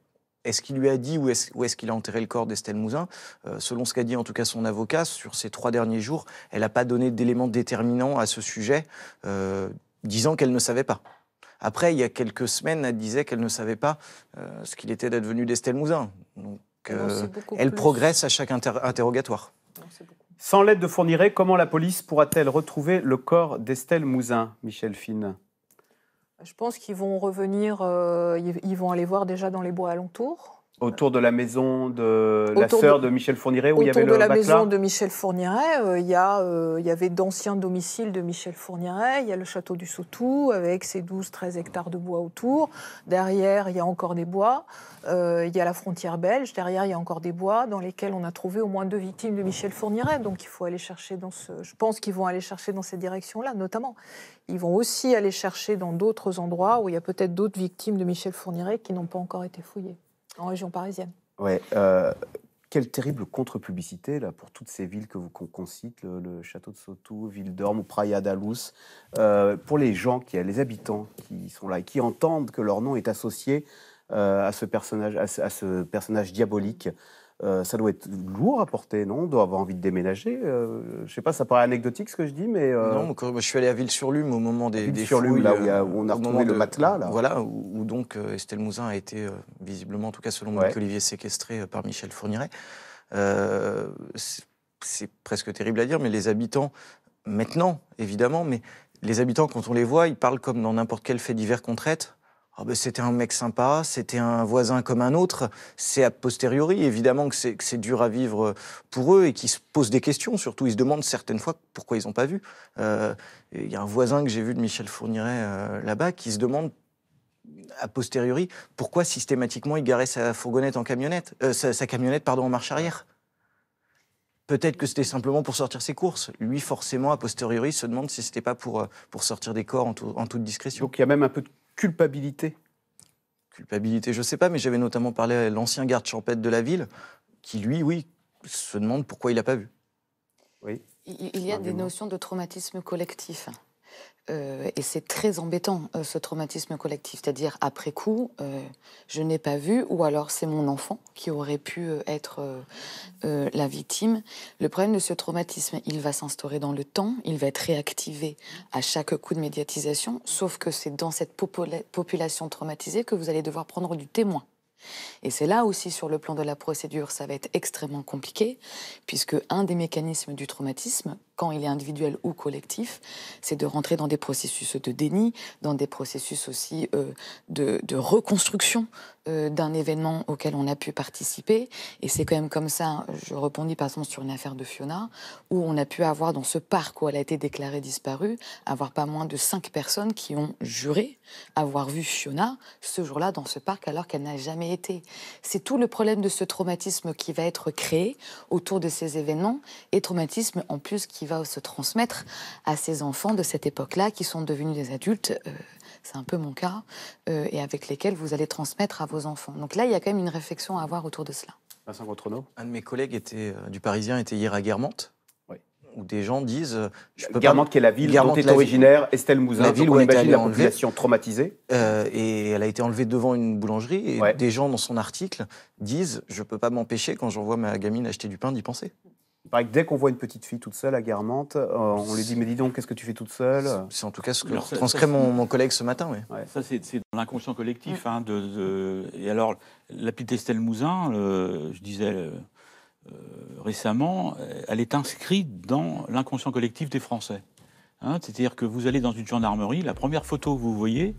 est-ce qu'il lui a dit où est-ce qu'il a enterré le corps d'Estelle Mouzin euh, Selon ce qu'a dit en tout cas son avocat, sur ces trois derniers jours, elle n'a pas donné d'éléments déterminants à ce sujet, euh, disant qu'elle ne savait pas. Après, il y a quelques semaines, elle disait qu'elle ne savait pas euh, ce qu'il était devenu d'Estelle Mouzin. Donc, ah elle progresse à chaque interrogatoire. Sans l'aide de Fourniret, comment la police pourra-t-elle retrouver le corps d'Estelle Mouzin, Michel Fine je pense qu'ils vont revenir, euh, ils vont aller voir déjà dans les bois alentours. Autour de la maison de la sœur de, Michel Fourniret, où il y avait Autour de la maison de Michel Fourniret, euh, il, y euh, il y avait d'anciens domiciles de Michel Fourniret, il y a le château du Sautou, avec ses 12-13 hectares de bois autour. Derrière, il y a encore des bois. Euh, il y a la frontière belge. Derrière, il y a encore des bois dans lesquels on a trouvé au moins deux victimes de Michel Fourniret. Donc, il faut aller chercher dans ce... Je pense qu'ils vont aller chercher dans cette direction là notamment. Ils vont aussi aller chercher dans d'autres endroits où il y a peut-être d'autres victimes de Michel Fourniret qui n'ont pas encore été fouillées. En région parisienne. Ouais. Euh, quelle terrible contre-publicité là pour toutes ces villes que vous qu'on le, château de Soto, Ville d'Orme, Praia da euh, pour les gens qui, les habitants qui sont là et qui entendent que leur nom est associé euh, à ce personnage, à ce personnage diabolique, euh, ça doit être lourd à porter, non On doit avoir envie de déménager. Euh, je sais pas, ça paraît anecdotique ce que je dis, mais. Euh, non, je suis allé à Ville-sur-Lume au moment des. ville sur là où, on a retrouvé le de, matelas, là. Voilà, où, donc Estelle Mouzin a été, visiblement, en tout cas selon ouais. Olivier, séquestré par Michel Fourniret. c'est presque terrible à dire, mais les habitants, maintenant, évidemment, mais les habitants, quand on les voit, ils parlent comme dans n'importe quel fait divers qu'on traite. Ah ben, c'était un mec sympa, c'était un voisin comme un autre. C'est a posteriori, évidemment, que c'est dur à vivre euh, pour eux et qu'ils se posent des questions. Surtout, ils se demandent certaines fois pourquoi ils n'ont pas vu. Euh, il y a un voisin que j'ai vu de Michel Fourniret euh, là-bas qui se demande a posteriori pourquoi systématiquement il garait sa fourgonnette en camionnette, sa, camionnette pardon en marche arrière. Peut-être que c'était simplement pour sortir ses courses. Lui, forcément, a posteriori, se demande si c'était pas pour, pour sortir des corps en, en toute discrétion. Donc il y a même un peu de culpabilité Culpabilité, je ne sais pas, mais j'avais notamment parlé à l'ancien garde champêtre de la ville, qui lui, oui, se demande pourquoi il n'a pas vu. Oui. il y a ah, des notions de traumatisme collectif. Hein. Euh, et c'est très embêtant, euh, ce traumatisme collectif. C'est-à-dire, après coup, euh, je n'ai pas vu, ou alors c'est mon enfant qui aurait pu être la victime. Le problème de ce traumatisme, il va s'instaurer dans le temps, il va être réactivé à chaque coup de médiatisation, sauf que c'est dans cette population traumatisée que vous allez devoir prendre du témoin. Et c'est là aussi sur le plan de la procédure, ça va être extrêmement compliqué, puisque un des mécanismes du traumatisme, quand il est individuel ou collectif, c'est de rentrer dans des processus de déni, dans des processus aussi euh, de, reconstruction euh, d'un événement auquel on a pu participer. Et c'est quand même comme ça, je répondis par exemple sur une affaire de Fiona, où on a pu avoir dans ce parc où elle a été déclarée disparue, avoir pas moins de cinq personnes qui ont juré avoir vu Fiona ce jour-là dans ce parc alors qu'elle n'a jamais été. C'est tout le problème de ce traumatisme qui va être créé autour de ces événements et traumatisme en plus qui va se transmettre à ces enfants de cette époque-là qui sont devenus des adultes. Euh, c'est un peu mon cas, euh, et avec lesquels vous allez transmettre à vos enfants. Donc là, il y a quand même une réflexion à avoir autour de cela. Vincent nom Un de mes collègues était, euh, du Parisien était hier à Guermantes, où des gens disent je peux qui est la ville est originaire Estelle Mouzin, la ville où on imagine la population enlevée, traumatisée. et elle a été enlevée devant une boulangerie. Et des gens dans son article disent je peux pas m'empêcher quand j'envoie ma gamine acheter du pain d'y penser que dès qu'on voit une petite fille toute seule à Guermantes, euh, on lui dit Mais dis donc, qu'est-ce que tu fais toute seule C'est en tout cas ce que transcrit mon, mon, collègue ce matin. Ça, c'est dans l'inconscient collectif. Mm. Hein, et alors, la petite Estelle Mouzin, euh, je disais euh, récemment, elle est inscrite dans l'inconscient collectif des Français. Hein. C'est-à-dire que vous allez dans une gendarmerie, la première photo que vous voyez,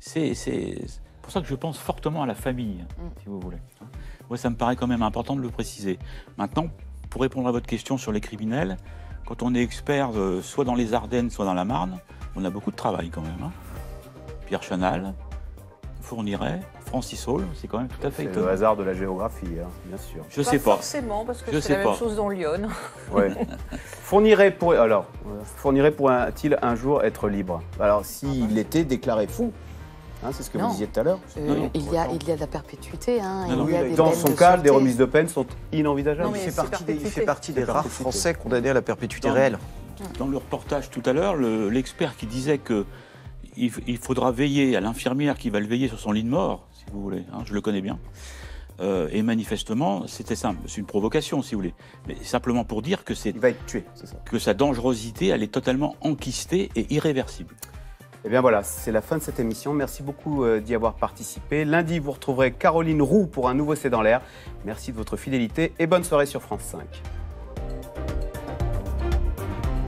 c'est pour ça que je pense fortement à la famille, mm. si vous voulez. Hein. Moi, ça me paraît quand même important de le préciser. Maintenant, pour répondre à votre question sur les criminels, quand on est expert euh, soit dans les Ardennes, soit dans la Marne, on a beaucoup de travail quand même. Hein. Pierre Chanal, fournirait Francis Hall, c'est quand même tout à fait étonnant. le hasard de la géographie, hein, bien sûr. Je ne sais pas. Forcément, parce que c'est la même chose dans Lyon. Ouais. Fourniret pour alors, pourrait-il un jour être libre Alors, s'il ah était déclaré fou, Hein, c'est ce que vous disiez tout à l'heure. Euh, il, y a, de la perpétuité. dans son cas, des remises de peine sont inenvisageables. il, fait partie des, rares Français condamnés à la perpétuité réelle. Dans le reportage tout à l'heure, l'expert qui disait qu'il faudra veiller à l'infirmière qui va le veiller sur son lit de mort, si vous voulez, hein, je le connais bien. Euh, et manifestement, c'était simple, c'est une provocation, si vous voulez, mais simplement pour dire que c'est que sa dangerosité, elle est totalement enquistée et irréversible. Eh bien voilà, c'est la fin de cette émission. Merci beaucoup euh, d'y avoir participé. Lundi, vous retrouverez Caroline Roux pour un nouveau C'est dans l'air. Merci de votre fidélité et bonne soirée sur France 5.